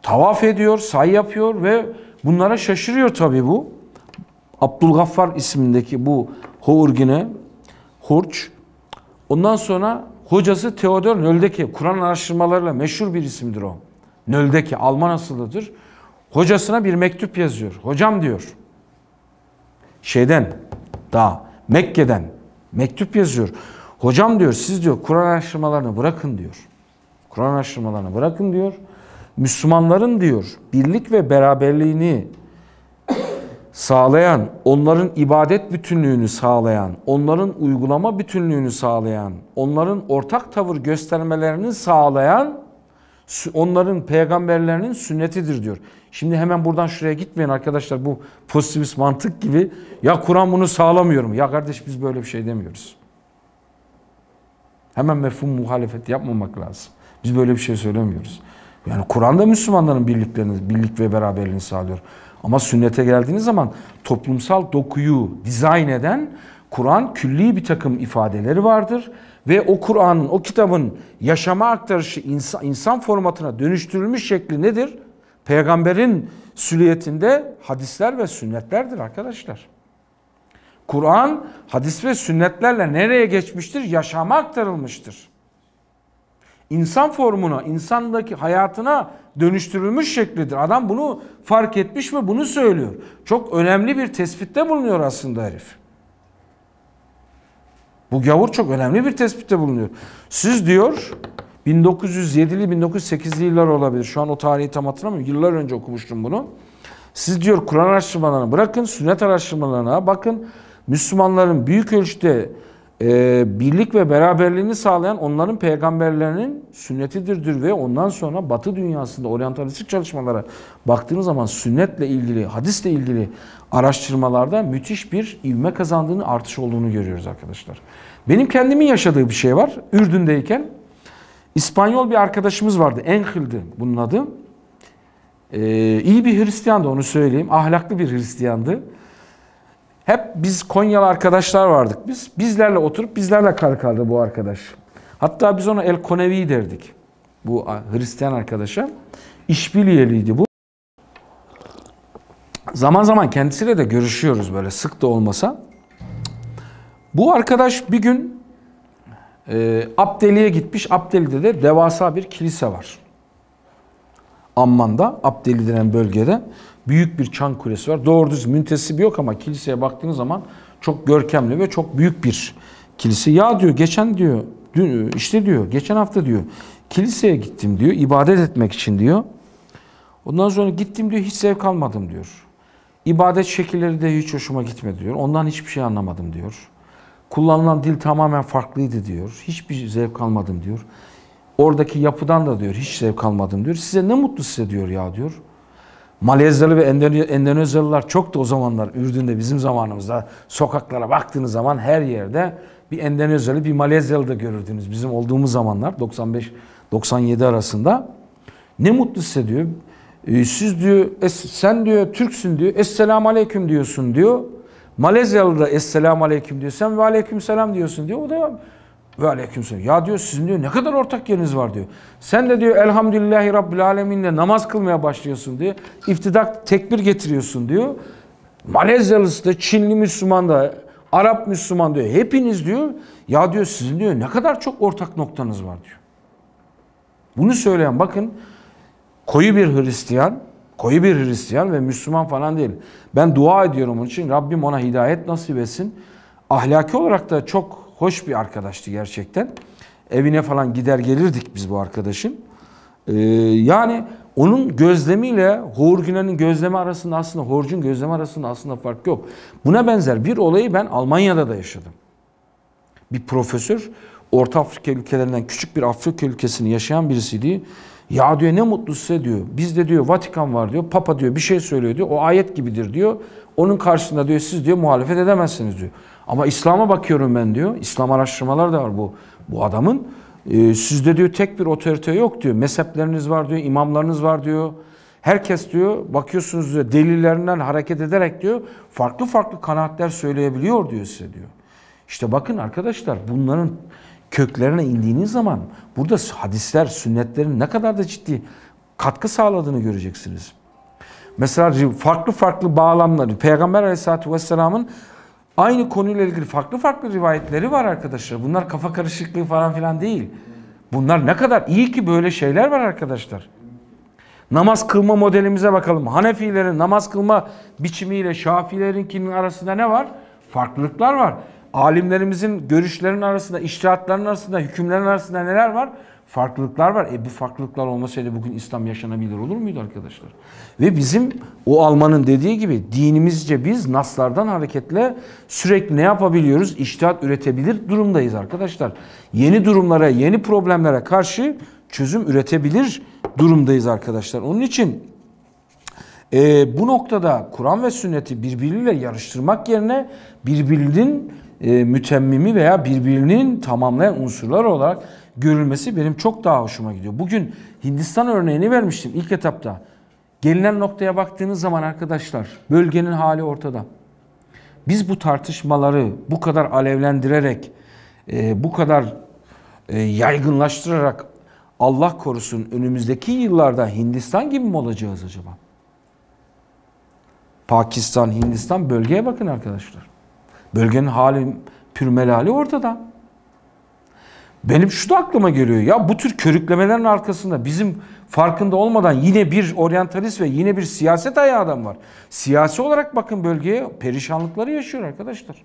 tavaf ediyor, say yapıyor ve bunlara şaşırıyor tabii bu. Abdülgaffar ismindeki bu Hurgine, Hurç. Ondan sonra hocası Theodor Nöldeki, Kur'an araştırmalarıyla meşhur bir isimdir o. Nöldeki, Alman asıllıdır. Hocasına bir mektup yazıyor. Hocam diyor. Şeyden daha Mekke'den mektup yazıyor. Hocam diyor siz diyor Kur'an araştırmalarını bırakın diyor. Kur'an araştırmalarını bırakın diyor. Müslümanların diyor birlik ve beraberliğini sağlayan, onların ibadet bütünlüğünü sağlayan, onların uygulama bütünlüğünü sağlayan, onların ortak tavır göstermelerini sağlayan onların peygamberlerinin sünnetidir diyor. Şimdi hemen buradan şuraya gitmeyin arkadaşlar bu pozitivist mantık gibi ya Kur'an bunu sağlamıyor mu? Ya kardeş biz böyle bir şey demiyoruz. Hemen mefhum muhalefet yapmamak lazım. Biz böyle bir şey söylemiyoruz. Yani Kur'an da Müslümanların birliklerini, birlik ve beraberliğini sağlıyor. Ama sünnete geldiğiniz zaman toplumsal dokuyu dizayn eden Kur'an külli bir takım ifadeleri vardır. Ve o Kur'an'ın, o kitabın yaşama aktarışı insan, insan formatına dönüştürülmüş şekli nedir? Peygamberin süliyetinde hadisler ve sünnetlerdir arkadaşlar. Kur'an hadis ve sünnetlerle nereye geçmiştir? Yaşama aktarılmıştır. İnsan formuna, insandaki hayatına dönüştürülmüş şeklidir. Adam bunu fark etmiş ve bunu söylüyor. Çok önemli bir tespitte bulunuyor aslında herif. Bu gavur çok önemli bir tespitte bulunuyor. Siz diyor 1907'li 1908'li yıllar olabilir. Şu an o tarihi tam hatırlamıyorum. Yıllar önce okumuştum bunu. Siz diyor Kur'an araştırmalarına bırakın, sünnet araştırmalarına bakın. Müslümanların büyük ölçüde e, birlik ve beraberliğini sağlayan onların peygamberlerinin sünnetidirdir ve ondan sonra Batı dünyasında oryantalistik çalışmalara baktığınız zaman sünnetle ilgili, hadisle ilgili araştırmalarda müthiş bir ivme kazandığını, artış olduğunu görüyoruz arkadaşlar. Benim kendimin yaşadığı bir şey var. Ürdün'deyken İspanyol bir arkadaşımız vardı. Enhil'di bunun adı. Ee, iyi bir Hristiyandı onu söyleyeyim. Ahlaklı bir Hristiyandı. Hep biz Konyalı arkadaşlar vardık biz. Bizlerle oturup bizlerle kalkardı bu arkadaş. Hatta biz ona El Konevi derdik. Bu Hristiyan arkadaşa. İşbiliyeliydi bu. Zaman zaman kendisiyle de görüşüyoruz böyle sık da olmasa. Bu arkadaş bir gün e, Abdeli'ye gitmiş. Abdeli'de de devasa bir kilise var. Amman'da, Abdeli denen bölgede büyük bir çan kulesi var. Doğru düz müntesip yok ama kiliseye baktığınız zaman çok görkemli ve çok büyük bir kilise. Ya diyor geçen diyor dün e, işte diyor geçen hafta diyor kiliseye gittim diyor ibadet etmek için diyor. Ondan sonra gittim diyor hiç zevk almadım diyor. İbadet şekilleri de hiç hoşuma gitmedi diyor. Ondan hiçbir şey anlamadım diyor. Kullanılan dil tamamen farklıydı diyor. Hiçbir zevk almadım diyor. Oradaki yapıdan da diyor hiç zevk almadım diyor. Size ne mutlu size diyor ya diyor. Malezyalı ve Endonezyalılar çok da o zamanlar Ürdün'de bizim zamanımızda sokaklara baktığınız zaman her yerde bir Endonezyalı bir Malezyalı da görürdünüz bizim olduğumuz zamanlar 95-97 arasında. Ne mutlu size diyor. E, siz diyor sen diyor Türksün diyor. Esselamu aleyküm diyorsun diyor. Malezyalı da Esselamu Aleyküm diyor. Sen ve Aleyküm Selam diyorsun diyor. O da ve aleykümselam. Ya diyor sizin diyor ne kadar ortak yeriniz var diyor. Sen de diyor elhamdülillahi rabbil aleminle namaz kılmaya başlıyorsun diyor. İftidak tekbir getiriyorsun diyor. Malezyalısı da Çinli Müslüman da Arap Müslüman diyor. Hepiniz diyor ya diyor sizin diyor ne kadar çok ortak noktanız var diyor. Bunu söyleyen bakın koyu bir Hristiyan, koyu bir Hristiyan ve Müslüman falan değil. Ben dua ediyorum onun için. Rabbim ona hidayet nasip etsin. Ahlaki olarak da çok hoş bir arkadaştı gerçekten. Evine falan gider gelirdik biz bu arkadaşın. Ee, yani onun gözlemiyle Hoğur Güner'in gözlemi arasında aslında Hoğur'cun gözlemi arasında aslında fark yok. Buna benzer bir olayı ben Almanya'da da yaşadım. Bir profesör Orta Afrika ülkelerinden küçük bir Afrika ülkesini yaşayan birisiydi. Ya diyor ne mutlu size diyor. Bizde diyor Vatikan var diyor. Papa diyor bir şey söylüyor diyor. O ayet gibidir diyor. Onun karşısında diyor siz diyor muhalefet edemezsiniz diyor. Ama İslam'a bakıyorum ben diyor. İslam araştırmaları da var bu bu adamın. E, sizde diyor tek bir otorite yok diyor. Mezhepleriniz var diyor, imamlarınız var diyor. Herkes diyor bakıyorsunuz diyor delillerinden hareket ederek diyor farklı farklı kanaatler söyleyebiliyor diyor size diyor. İşte bakın arkadaşlar bunların köklerine indiğiniz zaman burada hadisler, sünnetlerin ne kadar da ciddi katkı sağladığını göreceksiniz. Mesela farklı farklı bağlamları, Peygamber Aleyhisselatü Vesselam'ın Aynı konuyla ilgili farklı farklı rivayetleri var arkadaşlar. Bunlar kafa karışıklığı falan filan değil. Bunlar ne kadar iyi ki böyle şeyler var arkadaşlar. Namaz kılma modelimize bakalım. Hanefilerin namaz kılma biçimiyle Şafilerinkinin arasında ne var? Farklılıklar var. Alimlerimizin görüşlerinin arasında, iştihatların arasında, hükümlerin arasında neler var? farklılıklar var. E bu farklılıklar olmasaydı bugün İslam yaşanabilir olur muydu arkadaşlar? Ve bizim o Alman'ın dediği gibi dinimizce biz naslardan hareketle sürekli ne yapabiliyoruz? İçtihat üretebilir durumdayız arkadaşlar. Yeni durumlara, yeni problemlere karşı çözüm üretebilir durumdayız arkadaşlar. Onun için e, bu noktada Kur'an ve sünneti birbiriyle yarıştırmak yerine birbirinin e, mütemmimi veya birbirinin tamamlayan unsurlar olarak görülmesi benim çok daha hoşuma gidiyor. Bugün Hindistan örneğini vermiştim ilk etapta. Gelinen noktaya baktığınız zaman arkadaşlar bölgenin hali ortada. Biz bu tartışmaları bu kadar alevlendirerek, e, bu kadar e, yaygınlaştırarak Allah korusun önümüzdeki yıllarda Hindistan gibi mi olacağız acaba? Pakistan, Hindistan bölgeye bakın arkadaşlar. Bölgenin hali pürmelali ortada. Benim şu da aklıma geliyor. Ya bu tür körüklemelerin arkasında bizim farkında olmadan yine bir oryantalist ve yine bir siyaset ayağı adam var. Siyasi olarak bakın bölgeye perişanlıkları yaşıyor arkadaşlar.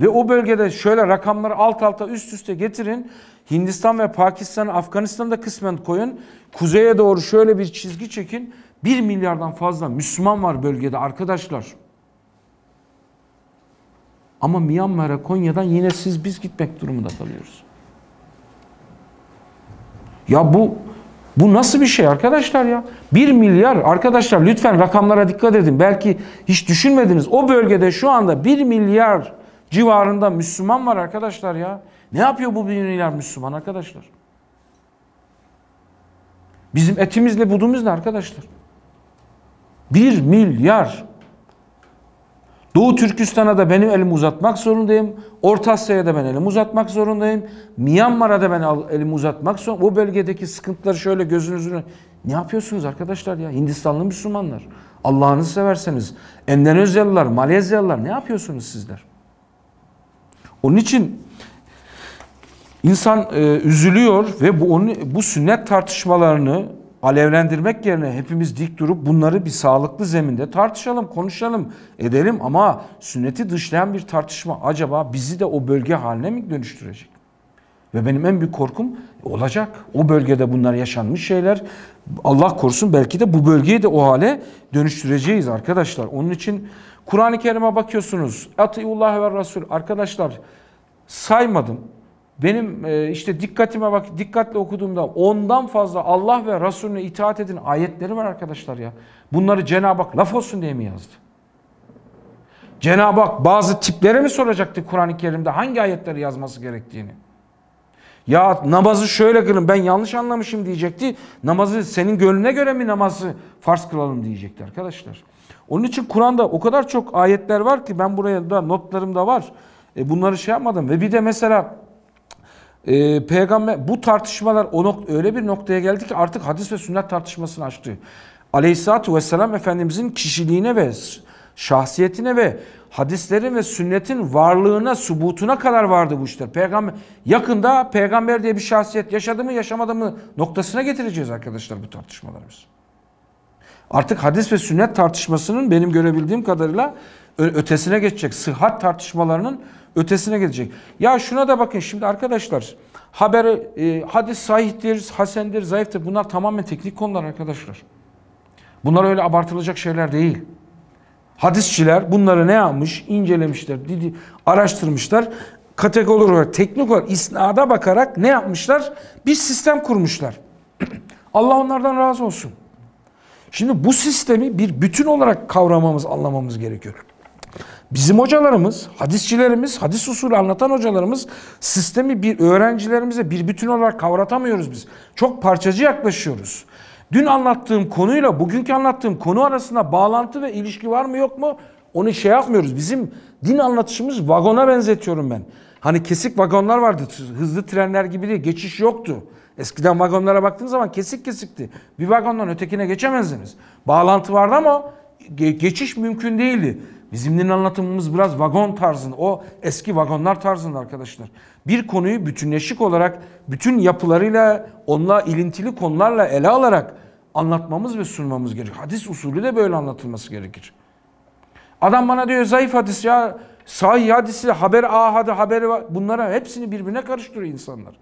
Ve o bölgede şöyle rakamları alt alta üst üste getirin. Hindistan ve Pakistan, Afganistan'da kısmen koyun. Kuzeye doğru şöyle bir çizgi çekin. 1 milyardan fazla Müslüman var bölgede arkadaşlar. Ama Myanmar'a, Konya'dan yine siz biz gitmek durumunda kalıyoruz. Ya bu bu nasıl bir şey arkadaşlar ya? 1 milyar arkadaşlar lütfen rakamlara dikkat edin. Belki hiç düşünmediniz. O bölgede şu anda 1 milyar civarında Müslüman var arkadaşlar ya. Ne yapıyor bu 1 milyar Müslüman arkadaşlar? Bizim etimizle budumuz ne arkadaşlar? 1 milyar Doğu Türkistan'a da benim elimi uzatmak zorundayım. Orta Asya'ya da ben elimi uzatmak zorundayım. Myanmar'a da ben elimi uzatmak zorundayım. O bölgedeki sıkıntıları şöyle gözünüzün Ne yapıyorsunuz arkadaşlar ya? Hindistanlı Müslümanlar. Allah'ınızı severseniz. Endonezyalılar, Malezyalılar ne yapıyorsunuz sizler? Onun için insan e, üzülüyor ve bu, onu, bu sünnet tartışmalarını alevlendirmek yerine hepimiz dik durup bunları bir sağlıklı zeminde tartışalım, konuşalım, edelim ama sünneti dışlayan bir tartışma acaba bizi de o bölge haline mi dönüştürecek? Ve benim en büyük korkum olacak. O bölgede bunlar yaşanmış şeyler. Allah korusun belki de bu bölgeyi de o hale dönüştüreceğiz arkadaşlar. Onun için Kur'an-ı Kerim'e bakıyorsunuz. Atiullah ve Rasul Arkadaşlar saymadım benim e, işte dikkatime bak dikkatle okuduğumda ondan fazla Allah ve Resulüne itaat edin ayetleri var arkadaşlar ya. Bunları Cenab-ı Hak laf olsun diye mi yazdı? Cenab-ı Hak bazı tiplere mi soracaktı Kur'an-ı Kerim'de hangi ayetleri yazması gerektiğini? Ya namazı şöyle kılın ben yanlış anlamışım diyecekti. Namazı senin gönlüne göre mi namazı farz kılalım diyecekti arkadaşlar. Onun için Kur'an'da o kadar çok ayetler var ki ben buraya da notlarımda var. E bunları şey yapmadım. Ve bir de mesela e, peygamber bu tartışmalar o nok öyle bir noktaya geldi ki artık hadis ve sünnet tartışmasını açtı. Aleyhissalatu vesselam efendimizin kişiliğine ve şahsiyetine ve hadislerin ve sünnetin varlığına, subutuna kadar vardı bu işler. Peygamber yakında peygamber diye bir şahsiyet yaşadı mı, yaşamadı mı noktasına getireceğiz arkadaşlar bu tartışmalarımız. Artık hadis ve sünnet tartışmasının benim görebildiğim kadarıyla ötesine geçecek. Sıhhat tartışmalarının ötesine gidecek. Ya şuna da bakın şimdi arkadaşlar haber e, hadis sahihtir, hasendir, zayıftır bunlar tamamen teknik konular arkadaşlar. Bunlar öyle abartılacak şeyler değil. Hadisçiler bunları ne yapmış? İncelemişler, didi, araştırmışlar. Kategori olarak, teknik olarak isnada bakarak ne yapmışlar? Bir sistem kurmuşlar. [clears throat] Allah onlardan razı olsun. Şimdi bu sistemi bir bütün olarak kavramamız, anlamamız gerekiyor. Bizim hocalarımız, hadisçilerimiz, hadis usulü anlatan hocalarımız sistemi bir öğrencilerimize bir bütün olarak kavratamıyoruz biz. Çok parçacı yaklaşıyoruz. Dün anlattığım konuyla bugünkü anlattığım konu arasında bağlantı ve ilişki var mı yok mu? Onu şey yapmıyoruz. Bizim din anlatışımız vagona benzetiyorum ben. Hani kesik vagonlar vardı. Hızlı trenler gibi değil. Geçiş yoktu. Eskiden vagonlara baktığınız zaman kesik kesikti. Bir vagondan ötekine geçemezdiniz. Bağlantı vardı ama geçiş mümkün değildi. Bizim anlatımımız biraz vagon tarzında, o eski vagonlar tarzında arkadaşlar. Bir konuyu bütünleşik olarak, bütün yapılarıyla, onunla ilintili konularla ele alarak anlatmamız ve sunmamız gerekir. Hadis usulü de böyle anlatılması gerekir. Adam bana diyor zayıf hadis ya, sahih hadisi, haber ahadı, haberi var. Bunlara hepsini birbirine karıştırıyor insanlar.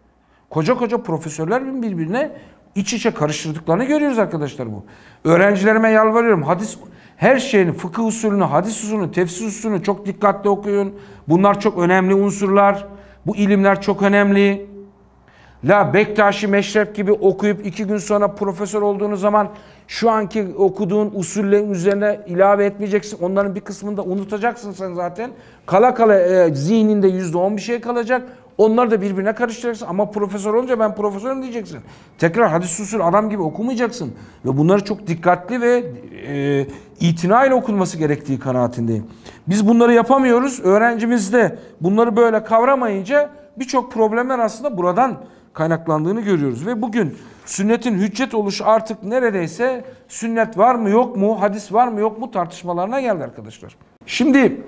Koca koca profesörler birbirine iç içe karıştırdıklarını görüyoruz arkadaşlar bu. Öğrencilerime yalvarıyorum. Hadis her şeyin fıkıh usulünü, hadis usulünü, tefsir usulünü çok dikkatli okuyun. Bunlar çok önemli unsurlar. Bu ilimler çok önemli. La Bektaşi Meşref gibi okuyup iki gün sonra profesör olduğunuz zaman şu anki okuduğun usullerin üzerine ilave etmeyeceksin. Onların bir kısmını da unutacaksın sen zaten. Kala kala e, zihninde yüzde on bir şey kalacak. Onları da birbirine karıştıracaksın. Ama profesör olunca ben profesörüm diyeceksin. Tekrar hadis usul adam gibi okumayacaksın. Ve bunları çok dikkatli ve e, itina ile okunması gerektiği kanaatindeyim. Biz bunları yapamıyoruz. Öğrencimiz de bunları böyle kavramayınca birçok problemler aslında buradan kaynaklandığını görüyoruz. Ve bugün sünnetin hüccet oluşu artık neredeyse sünnet var mı yok mu, hadis var mı yok mu tartışmalarına geldi arkadaşlar. Şimdi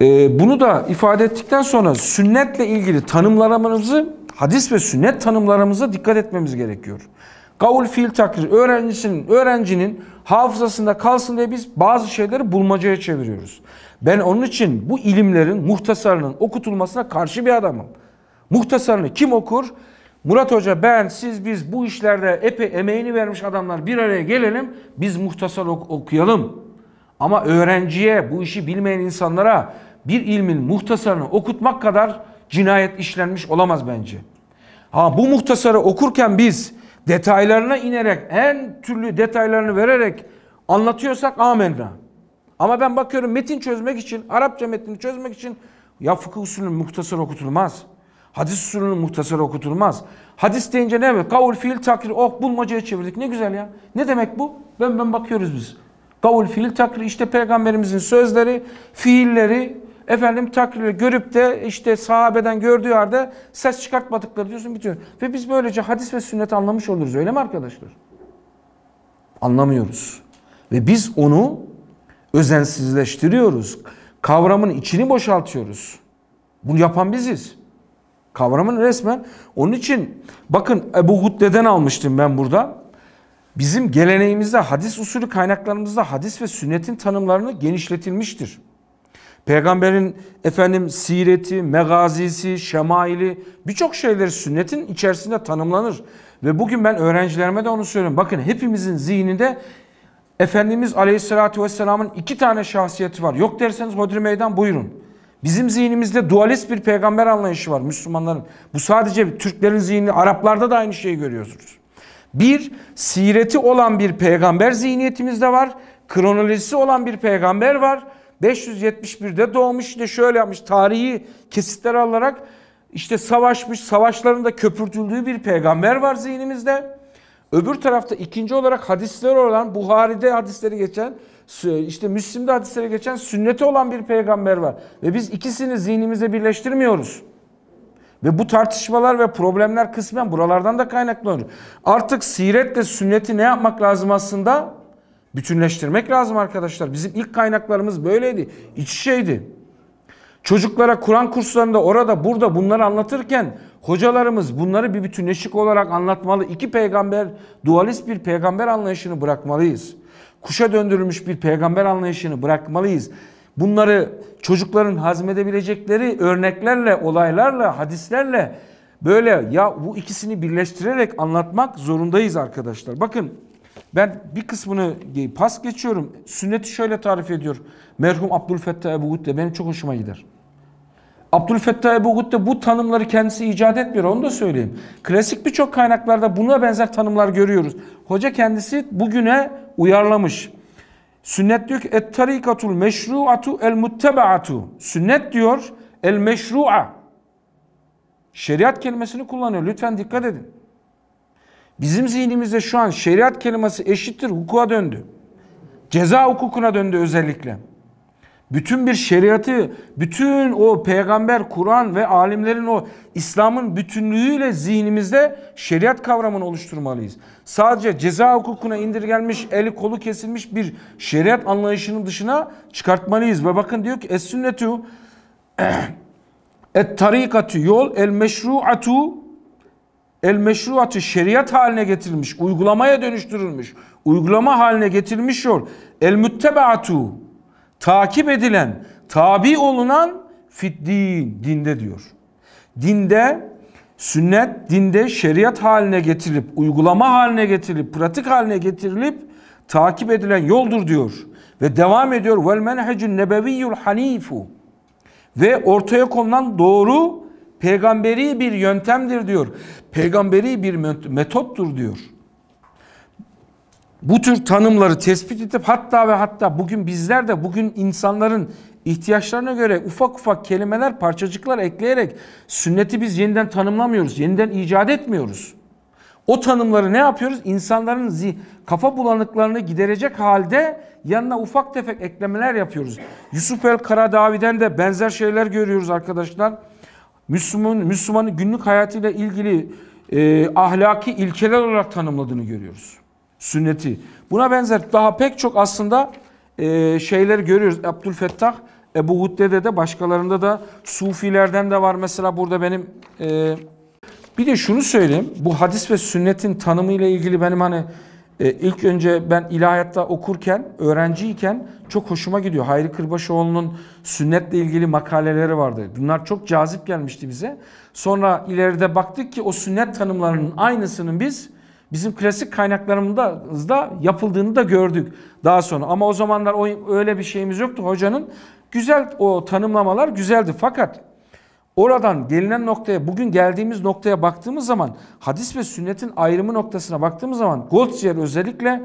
ee, bunu da ifade ettikten sonra sünnetle ilgili tanımlarımızı, hadis ve sünnet tanımlarımıza dikkat etmemiz gerekiyor. Kavul fiil takrir öğrencisinin öğrencinin hafızasında kalsın diye biz bazı şeyleri bulmacaya çeviriyoruz. Ben onun için bu ilimlerin muhtasarının okutulmasına karşı bir adamım. Muhtasarını kim okur? Murat Hoca ben siz biz bu işlerde epey emeğini vermiş adamlar bir araya gelelim biz muhtasar ok okuyalım. Ama öğrenciye bu işi bilmeyen insanlara bir ilmin muhtasarını okutmak kadar cinayet işlenmiş olamaz bence. Ha bu muhtasarı okurken biz detaylarına inerek en türlü detaylarını vererek anlatıyorsak amenna. Ama ben bakıyorum metin çözmek için, Arapça metnini çözmek için ya fıkıh usulünün muhtasarı okutulmaz. Hadis usulünün muhtasarı okutulmaz. Hadis deyince ne demek? Kavul, fiil, takrir. ok oh, bulmacaya çevirdik. Ne güzel ya. Ne demek bu? Ben ben bakıyoruz biz. Kavul, fiil, takrir. işte peygamberimizin sözleri, fiilleri, efendim takrir görüp de işte sahabeden gördüğü yerde ses çıkartmadıkları diyorsun bitiyor. Ve biz böylece hadis ve sünnet anlamış oluruz öyle mi arkadaşlar? Anlamıyoruz. Ve biz onu özensizleştiriyoruz. Kavramın içini boşaltıyoruz. Bunu yapan biziz. Kavramın resmen. Onun için bakın Ebu Hudde'den almıştım ben burada. Bizim geleneğimizde hadis usulü kaynaklarımızda hadis ve sünnetin tanımlarını genişletilmiştir. Peygamberin efendim sireti, megazisi, şemaili birçok şeyler sünnetin içerisinde tanımlanır. Ve bugün ben öğrencilerime de onu söylüyorum. Bakın hepimizin zihninde Efendimiz Aleyhisselatü Vesselam'ın iki tane şahsiyeti var. Yok derseniz hodri meydan buyurun. Bizim zihnimizde dualist bir peygamber anlayışı var Müslümanların. Bu sadece Türklerin zihni, Araplarda da aynı şeyi görüyorsunuz. Bir, sireti olan bir peygamber zihniyetimizde var. Kronolojisi olan bir peygamber var. 571'de doğmuş işte şöyle yapmış tarihi kesitler alarak işte savaşmış savaşların da köpürtüldüğü bir peygamber var zihnimizde. Öbür tarafta ikinci olarak hadisler olan Buhari'de hadisleri geçen işte Müslim'de hadisleri geçen sünneti olan bir peygamber var. Ve biz ikisini zihnimize birleştirmiyoruz. Ve bu tartışmalar ve problemler kısmen buralardan da kaynaklanıyor. Artık siretle sünneti ne yapmak lazım aslında? Bütünleştirmek lazım arkadaşlar. Bizim ilk kaynaklarımız böyleydi. İç şeydi. Çocuklara Kur'an kurslarında orada burada bunları anlatırken hocalarımız bunları bir bütünleşik olarak anlatmalı. İki peygamber, dualist bir peygamber anlayışını bırakmalıyız. Kuşa döndürülmüş bir peygamber anlayışını bırakmalıyız. Bunları çocukların hazmedebilecekleri örneklerle, olaylarla, hadislerle böyle ya bu ikisini birleştirerek anlatmak zorundayız arkadaşlar. Bakın ben bir kısmını pas geçiyorum. Sünneti şöyle tarif ediyor. Merhum Abdülfettah Ebu Gudde benim çok hoşuma gider. Abdülfettah Ebu Gudde bu tanımları kendisi icat etmiyor onu da söyleyeyim. Klasik birçok kaynaklarda buna benzer tanımlar görüyoruz. Hoca kendisi bugüne uyarlamış. Sünnet diyor ki et tarikatul meşruatu el muttebaatu. Sünnet diyor el meşrua. Şeriat kelimesini kullanıyor. Lütfen dikkat edin. Bizim zihnimizde şu an şeriat kelimesi eşittir hukuka döndü. Ceza hukukuna döndü özellikle. Bütün bir şeriatı, bütün o peygamber, Kur'an ve alimlerin o İslam'ın bütünlüğüyle zihnimizde şeriat kavramını oluşturmalıyız. Sadece ceza hukukuna indirgenmiş, eli kolu kesilmiş bir şeriat anlayışının dışına çıkartmalıyız. Ve bakın diyor ki es sünnetu [clears throat] et tarikatü yol el meşruatu el meşruatı şeriat haline getirilmiş, uygulamaya dönüştürülmüş, uygulama haline getirilmişyor. El müttebaatu takip edilen, tabi olunan fiddin dinde diyor. Dinde sünnet dinde şeriat haline getirilip, uygulama haline getirilip, pratik haline getirilip takip edilen yoldur diyor. Ve devam ediyor. Vel menhecun nebeviyyul hanifu. Ve ortaya konulan doğru Peygamberi bir yöntemdir diyor. Peygamberi bir metottur diyor. Bu tür tanımları tespit edip hatta ve hatta bugün bizler de bugün insanların ihtiyaçlarına göre ufak ufak kelimeler, parçacıklar ekleyerek sünneti biz yeniden tanımlamıyoruz, yeniden icat etmiyoruz. O tanımları ne yapıyoruz? İnsanların kafa bulanıklarını giderecek halde yanına ufak tefek eklemeler yapıyoruz. Yusuf el Karadavi'den de benzer şeyler görüyoruz arkadaşlar. Müslüman, Müslüman'ın günlük hayatıyla ilgili e, ahlaki ilkeler olarak tanımladığını görüyoruz. Sünneti. Buna benzer daha pek çok aslında e, şeyler görüyoruz. Abdülfettah, Ebu Hudde'de de başkalarında da Sufilerden de var. Mesela burada benim... E, bir de şunu söyleyeyim. Bu hadis ve sünnetin tanımıyla ilgili benim hani e, ilk önce ben ilahiyatta okurken, öğrenciyken çok hoşuma gidiyor. Hayri Kırbaşoğlu'nun sünnetle ilgili makaleleri vardı. Bunlar çok cazip gelmişti bize. Sonra ileride baktık ki o sünnet tanımlarının aynısının biz bizim klasik kaynaklarımızda yapıldığını da gördük daha sonra. Ama o zamanlar o öyle bir şeyimiz yoktu hocanın. Güzel o tanımlamalar güzeldi fakat Oradan gelinen noktaya, bugün geldiğimiz noktaya baktığımız zaman, hadis ve sünnetin ayrımı noktasına baktığımız zaman, Goldscher özellikle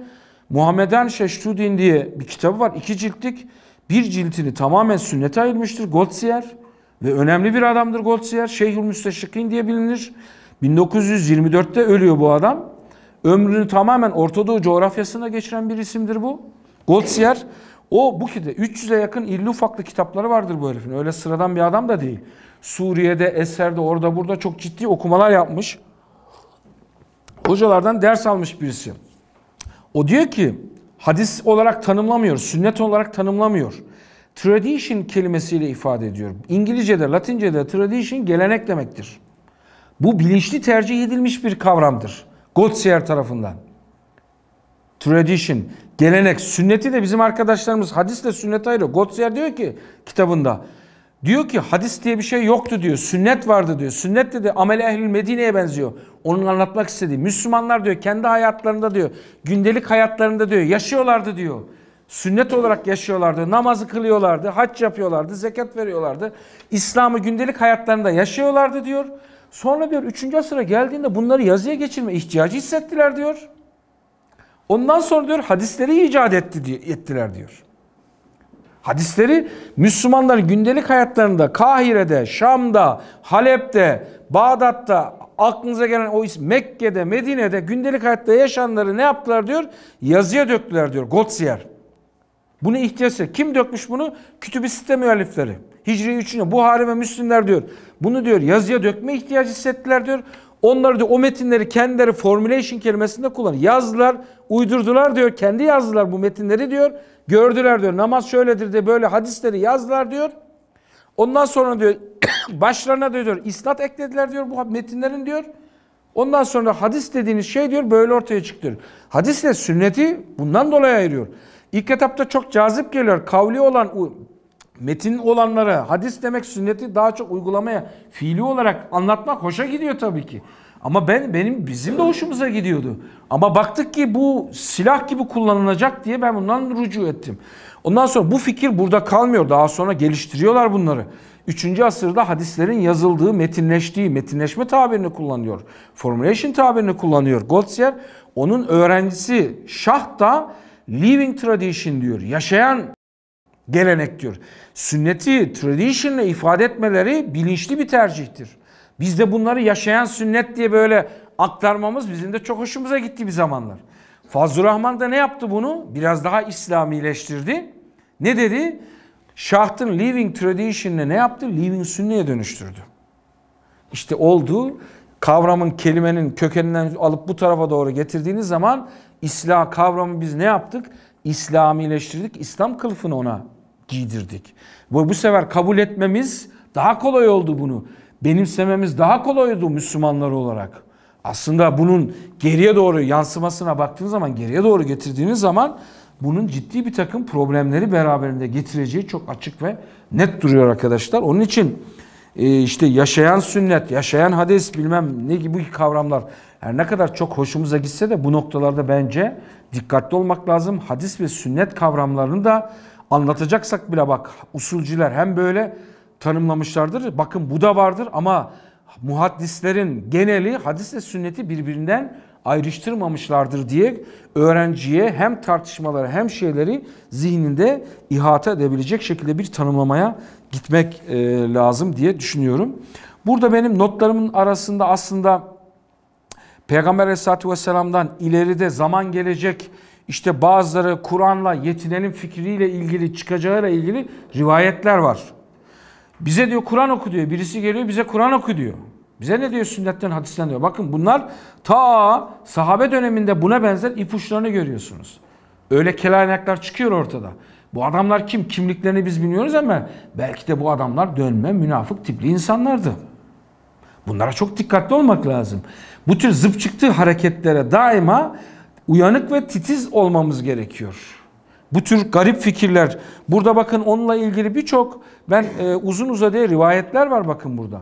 Muhammeden Şeştudin diye bir kitabı var. iki ciltlik. Bir ciltini tamamen sünnete ayırmıştır Goldscher. Ve önemli bir adamdır Goldscher. Şeyhül Müsteşrikin diye bilinir. 1924'te ölüyor bu adam. Ömrünü tamamen Ortadoğu coğrafyasına geçiren bir isimdir bu. Goldscher o bu kitap 300'e yakın illi ufaklı kitapları vardır bu herifin. Öyle sıradan bir adam da değil. Suriye'de, Eser'de, orada burada çok ciddi okumalar yapmış. Hocalardan ders almış birisi. O diyor ki hadis olarak tanımlamıyor, sünnet olarak tanımlamıyor. Tradition kelimesiyle ifade ediyor. İngilizce'de, Latince'de tradition gelenek demektir. Bu bilinçli tercih edilmiş bir kavramdır. Gottseer tarafından. Tradition, gelenek, sünneti de bizim arkadaşlarımız hadisle sünnet ayırıyor. Gottseer diyor ki kitabında Diyor ki hadis diye bir şey yoktu diyor. Sünnet vardı diyor. Sünnet dedi amel ehlül Medine'ye benziyor. Onun anlatmak istediği. Müslümanlar diyor kendi hayatlarında diyor. Gündelik hayatlarında diyor. Yaşıyorlardı diyor. Sünnet olarak yaşıyorlardı. Namazı kılıyorlardı. Hac yapıyorlardı. Zekat veriyorlardı. İslam'ı gündelik hayatlarında yaşıyorlardı diyor. Sonra diyor 3. asıra geldiğinde bunları yazıya geçirme ihtiyacı hissettiler diyor. Ondan sonra diyor hadisleri icat etti, ettiler diyor. Hadisleri Müslümanların gündelik hayatlarında Kahire'de, Şam'da, Halep'te, Bağdat'ta aklınıza gelen o isim Mekke'de, Medine'de gündelik hayatta yaşanları ne yaptılar diyor? Yazıya döktüler diyor. Gotsiyer. Bunu ihtiyaçla kim dökmüş bunu? Kütüb-i Sitte müellifleri. Hicri 3. Buhari ve Müslimler diyor. Bunu diyor yazıya dökme ihtiyacı hissettiler diyor. Onları diyor o metinleri kendileri formulation kelimesinde kullan. Yazdılar, uydurdular diyor. Kendi yazdılar bu metinleri diyor. Gördüler diyor namaz şöyledir diye böyle hadisleri yazdılar diyor. Ondan sonra diyor [coughs] başlarına diyor isnat eklediler diyor bu metinlerin diyor. Ondan sonra hadis dediğiniz şey diyor böyle ortaya çıktı. Hadisle sünneti bundan dolayı ayırıyor. İlk etapta çok cazip geliyor. Kavli olan metin olanlara hadis demek sünneti daha çok uygulamaya fiili olarak anlatmak hoşa gidiyor tabii ki. Ama ben benim bizim de hoşumuza gidiyordu. Ama baktık ki bu silah gibi kullanılacak diye ben bundan rücu ettim. Ondan sonra bu fikir burada kalmıyor. Daha sonra geliştiriyorlar bunları. 3. asırda hadislerin yazıldığı, metinleştiği, metinleşme tabirini kullanıyor. Formulation tabirini kullanıyor. Goldsyer onun öğrencisi Şah da living tradition diyor. Yaşayan gelenek diyor. Sünneti tradition'la ifade etmeleri bilinçli bir tercihtir. Biz de bunları yaşayan sünnet diye böyle aktarmamız bizim de çok hoşumuza gitti bir zamanlar. Fazlur Rahman da ne yaptı bunu? Biraz daha İslamileştirdi. Ne dedi? Şaht'ın living tradition'ını ne yaptı? Living sünneye dönüştürdü. İşte oldu. Kavramın, kelimenin kökeninden alıp bu tarafa doğru getirdiğiniz zaman İslam kavramı biz ne yaptık? İslamileştirdik. İslam kılıfını ona giydirdik. Bu, bu sefer kabul etmemiz daha kolay oldu bunu benimsememiz daha kolaydı Müslümanlar olarak. Aslında bunun geriye doğru yansımasına baktığınız zaman, geriye doğru getirdiğiniz zaman bunun ciddi bir takım problemleri beraberinde getireceği çok açık ve net duruyor arkadaşlar. Onun için e, işte yaşayan sünnet, yaşayan hadis bilmem ne gibi kavramlar her ne kadar çok hoşumuza gitse de bu noktalarda bence dikkatli olmak lazım. Hadis ve sünnet kavramlarını da anlatacaksak bile bak usulciler hem böyle tanımlamışlardır. Bakın bu da vardır ama muhaddislerin geneli hadisle sünneti birbirinden ayrıştırmamışlardır diye öğrenciye hem tartışmaları hem şeyleri zihninde ihata edebilecek şekilde bir tanımlamaya gitmek e, lazım diye düşünüyorum. Burada benim notlarımın arasında aslında Peygamber Aleyhisselatü Vesselam'dan ileride zaman gelecek işte bazıları Kur'an'la yetinenin fikriyle ilgili çıkacağıyla ilgili rivayetler var. Bize diyor Kur'an oku diyor. Birisi geliyor bize Kur'an oku diyor. Bize ne diyor sünnetten hadisten diyor. Bakın bunlar ta sahabe döneminde buna benzer ipuçlarını görüyorsunuz. Öyle kelaynaklar çıkıyor ortada. Bu adamlar kim? Kimliklerini biz biliyoruz ama belki de bu adamlar dönme münafık tipli insanlardı. Bunlara çok dikkatli olmak lazım. Bu tür zıp çıktığı hareketlere daima uyanık ve titiz olmamız gerekiyor. Bu tür garip fikirler. Burada bakın onunla ilgili birçok ben e, uzun uzadıya rivayetler var bakın burada.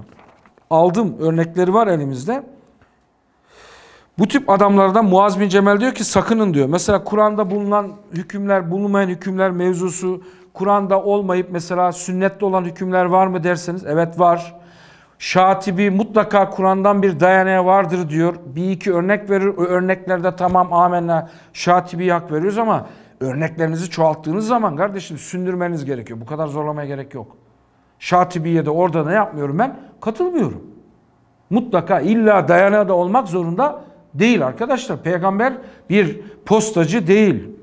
Aldım örnekleri var elimizde. Bu tip adamlardan Muaz bin Cemel diyor ki sakının diyor. Mesela Kur'an'da bulunan hükümler, bulunmayan hükümler mevzusu, Kur'an'da olmayıp mesela sünnette olan hükümler var mı derseniz evet var. Şatibi mutlaka Kur'an'dan bir dayanaya vardır diyor. Bir iki örnek verir. O örneklerde tamam amenna Şatibi hak veriyoruz ama örneklerinizi çoğalttığınız zaman kardeşim sündürmeniz gerekiyor. Bu kadar zorlamaya gerek yok. Şatibiye de orada ne yapmıyorum ben? Katılmıyorum. Mutlaka illa dayana da olmak zorunda değil arkadaşlar. Peygamber bir postacı değil.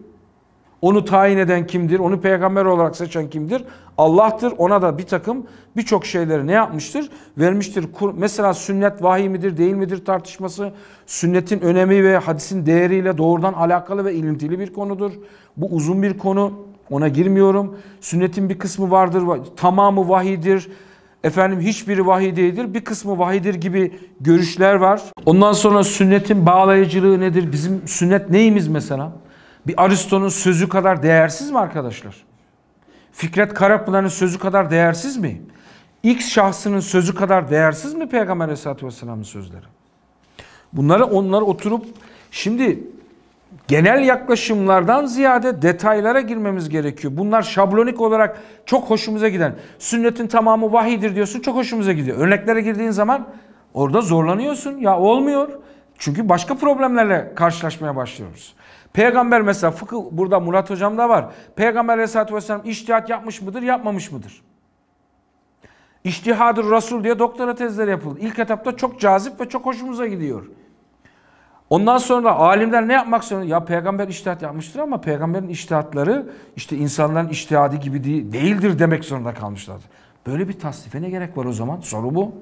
Onu tayin eden kimdir? Onu peygamber olarak seçen kimdir? Allah'tır. Ona da bir takım birçok şeyleri ne yapmıştır? Vermiştir. Mesela sünnet vahiy midir değil midir tartışması sünnetin önemi ve hadisin değeriyle doğrudan alakalı ve ilintili bir konudur. Bu uzun bir konu. Ona girmiyorum. Sünnetin bir kısmı vardır. Tamamı vahidir. Efendim hiçbiri vahiy değildir. Bir kısmı vahidir gibi görüşler var. Ondan sonra sünnetin bağlayıcılığı nedir? Bizim sünnet neyimiz mesela? bir Aristo'nun sözü kadar değersiz mi arkadaşlar? Fikret Karapınar'ın sözü kadar değersiz mi? X şahsının sözü kadar değersiz mi Peygamber Aleyhisselatü Vesselam'ın sözleri? Bunları onlara oturup şimdi genel yaklaşımlardan ziyade detaylara girmemiz gerekiyor. Bunlar şablonik olarak çok hoşumuza giden. Sünnetin tamamı vahidir diyorsun çok hoşumuza gidiyor. Örneklere girdiğin zaman orada zorlanıyorsun. Ya olmuyor. Çünkü başka problemlerle karşılaşmaya başlıyoruz. Peygamber mesela fıkıh burada Murat Hocam da var. Peygamber aleyhissalatü vesselam iştihat yapmış mıdır yapmamış mıdır? İştihadır Resul diye doktora tezleri yapıldı. İlk etapta çok cazip ve çok hoşumuza gidiyor. Ondan sonra alimler ne yapmak zorunda? Ya peygamber iştihat yapmıştır ama peygamberin iştihatları işte insanların iştihadı gibi değildir demek zorunda kalmışlardır. Böyle bir tasnife ne gerek var o zaman? Soru bu.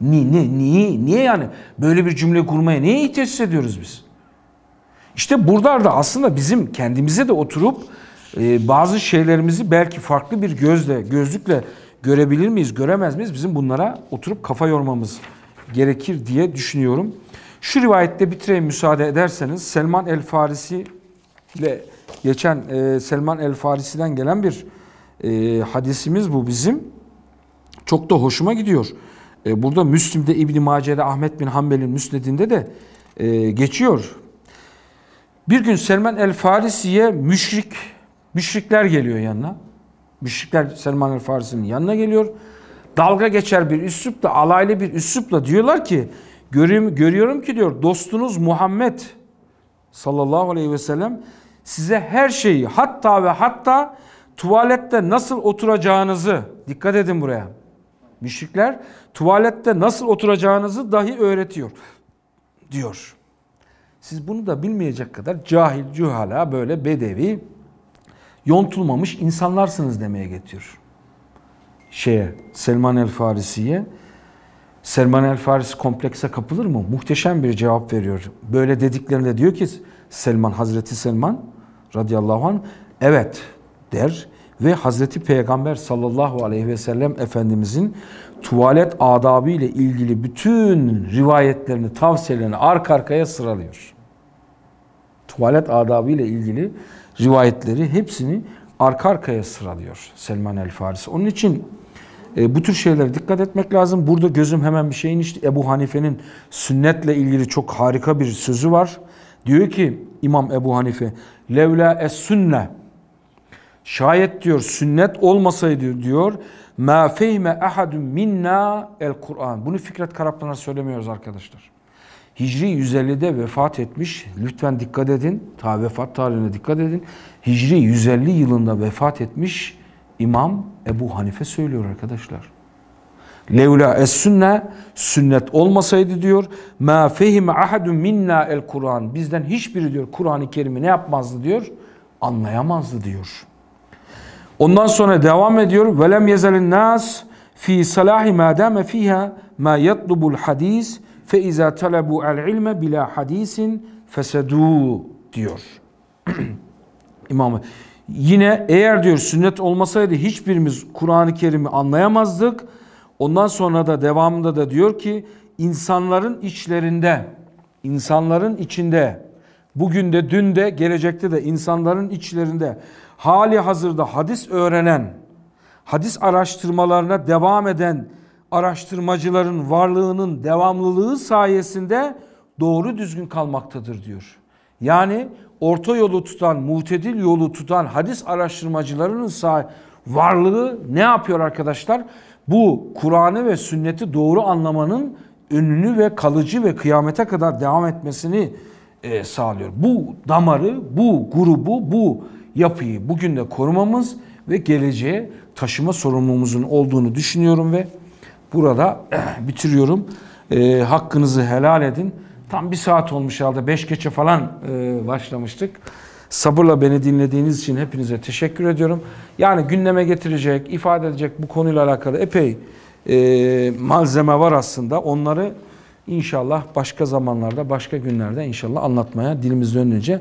Niye, niye, niye yani? Böyle bir cümle kurmaya niye ihtiyaç hissediyoruz biz? İşte burada da aslında bizim kendimize de oturup e, bazı şeylerimizi belki farklı bir gözle, gözlükle görebilir miyiz, göremez miyiz? Bizim bunlara oturup kafa yormamız gerekir diye düşünüyorum. Şu rivayette bitireyim müsaade ederseniz. Selman El Farisi ile geçen e, Selman El Farisi'den gelen bir e, hadisimiz bu bizim. Çok da hoşuma gidiyor. E, burada Müslim'de İbn-i Mace'de Ahmet bin Hanbel'in müsnedinde de e, geçiyor. Bir gün Selman el Farisi'ye müşrik, müşrikler geliyor yanına. Müşrikler Selman el Farisi'nin yanına geliyor. Dalga geçer bir üslupla, alaylı bir üslupla diyorlar ki görüyorum, görüyorum ki diyor dostunuz Muhammed sallallahu aleyhi ve sellem size her şeyi hatta ve hatta tuvalette nasıl oturacağınızı dikkat edin buraya. Müşrikler tuvalette nasıl oturacağınızı dahi öğretiyor diyor. Siz bunu da bilmeyecek kadar cahil, cühala, böyle bedevi, yontulmamış insanlarsınız demeye getiriyor. Şeye, Selman el Farisi'ye. Selman el Farisi komplekse kapılır mı? Muhteşem bir cevap veriyor. Böyle dediklerinde diyor ki Selman, Hazreti Selman radıyallahu anh, evet der ve Hazreti Peygamber sallallahu aleyhi ve sellem Efendimizin tuvalet adabı ile ilgili bütün rivayetlerini, tavsiyelerini arka arkaya sıralıyor. Tuvalet adabı ile ilgili rivayetleri hepsini arka arkaya sıralıyor Selman El Farisi. Onun için e, bu tür şeylere dikkat etmek lazım. Burada gözüm hemen bir şeyin işte Ebu Hanife'nin sünnetle ilgili çok harika bir sözü var. Diyor ki İmam Ebu Hanife levla es sünne Şayet diyor sünnet olmasaydı diyor ma fehme ahadun minna el Kur'an. Bunu Fikret Karapınar'a söylemiyoruz arkadaşlar. Hicri 150'de vefat etmiş. Lütfen dikkat edin. Ta vefat tarihine dikkat edin. Hicri 150 yılında vefat etmiş İmam Ebu Hanife söylüyor arkadaşlar. Levla es sünne sünnet olmasaydı diyor. Ma fehime ahadun minna el Kur'an. Bizden hiçbiri diyor Kur'an-ı Kerim'i ne yapmazdı diyor? Anlayamazdı diyor. Ondan sonra devam ediyor. Velem yezelin nas fi salahi ma dame fiha ma yatlubul hadis fe iza talabu al ilme bila hadisin fesedu diyor. [clears throat] İmam. yine eğer diyor sünnet olmasaydı hiçbirimiz Kur'an-ı Kerim'i anlayamazdık. Ondan sonra da devamında da diyor ki insanların içlerinde, insanların içinde, bugün de dün de gelecekte de insanların içlerinde hali hazırda hadis öğrenen, hadis araştırmalarına devam eden araştırmacıların varlığının devamlılığı sayesinde doğru düzgün kalmaktadır diyor. Yani orta yolu tutan, mutedil yolu tutan hadis araştırmacılarının varlığı ne yapıyor arkadaşlar? Bu Kur'an'ı ve sünneti doğru anlamanın önünü ve kalıcı ve kıyamete kadar devam etmesini e, sağlıyor. Bu damarı, bu grubu, bu yapıyı bugün de korumamız ve geleceğe taşıma sorumluluğumuzun olduğunu düşünüyorum ve burada [clears throat] bitiriyorum. E, hakkınızı helal edin. Tam bir saat olmuş herhalde. Beş geçe falan e, başlamıştık. Sabırla beni dinlediğiniz için hepinize teşekkür ediyorum. Yani gündeme getirecek, ifade edecek bu konuyla alakalı epey e, malzeme var aslında. Onları inşallah başka zamanlarda, başka günlerde inşallah anlatmaya dilimiz dönünce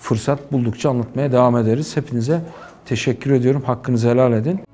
fırsat buldukça anlatmaya devam ederiz. Hepinize teşekkür ediyorum. Hakkınızı helal edin.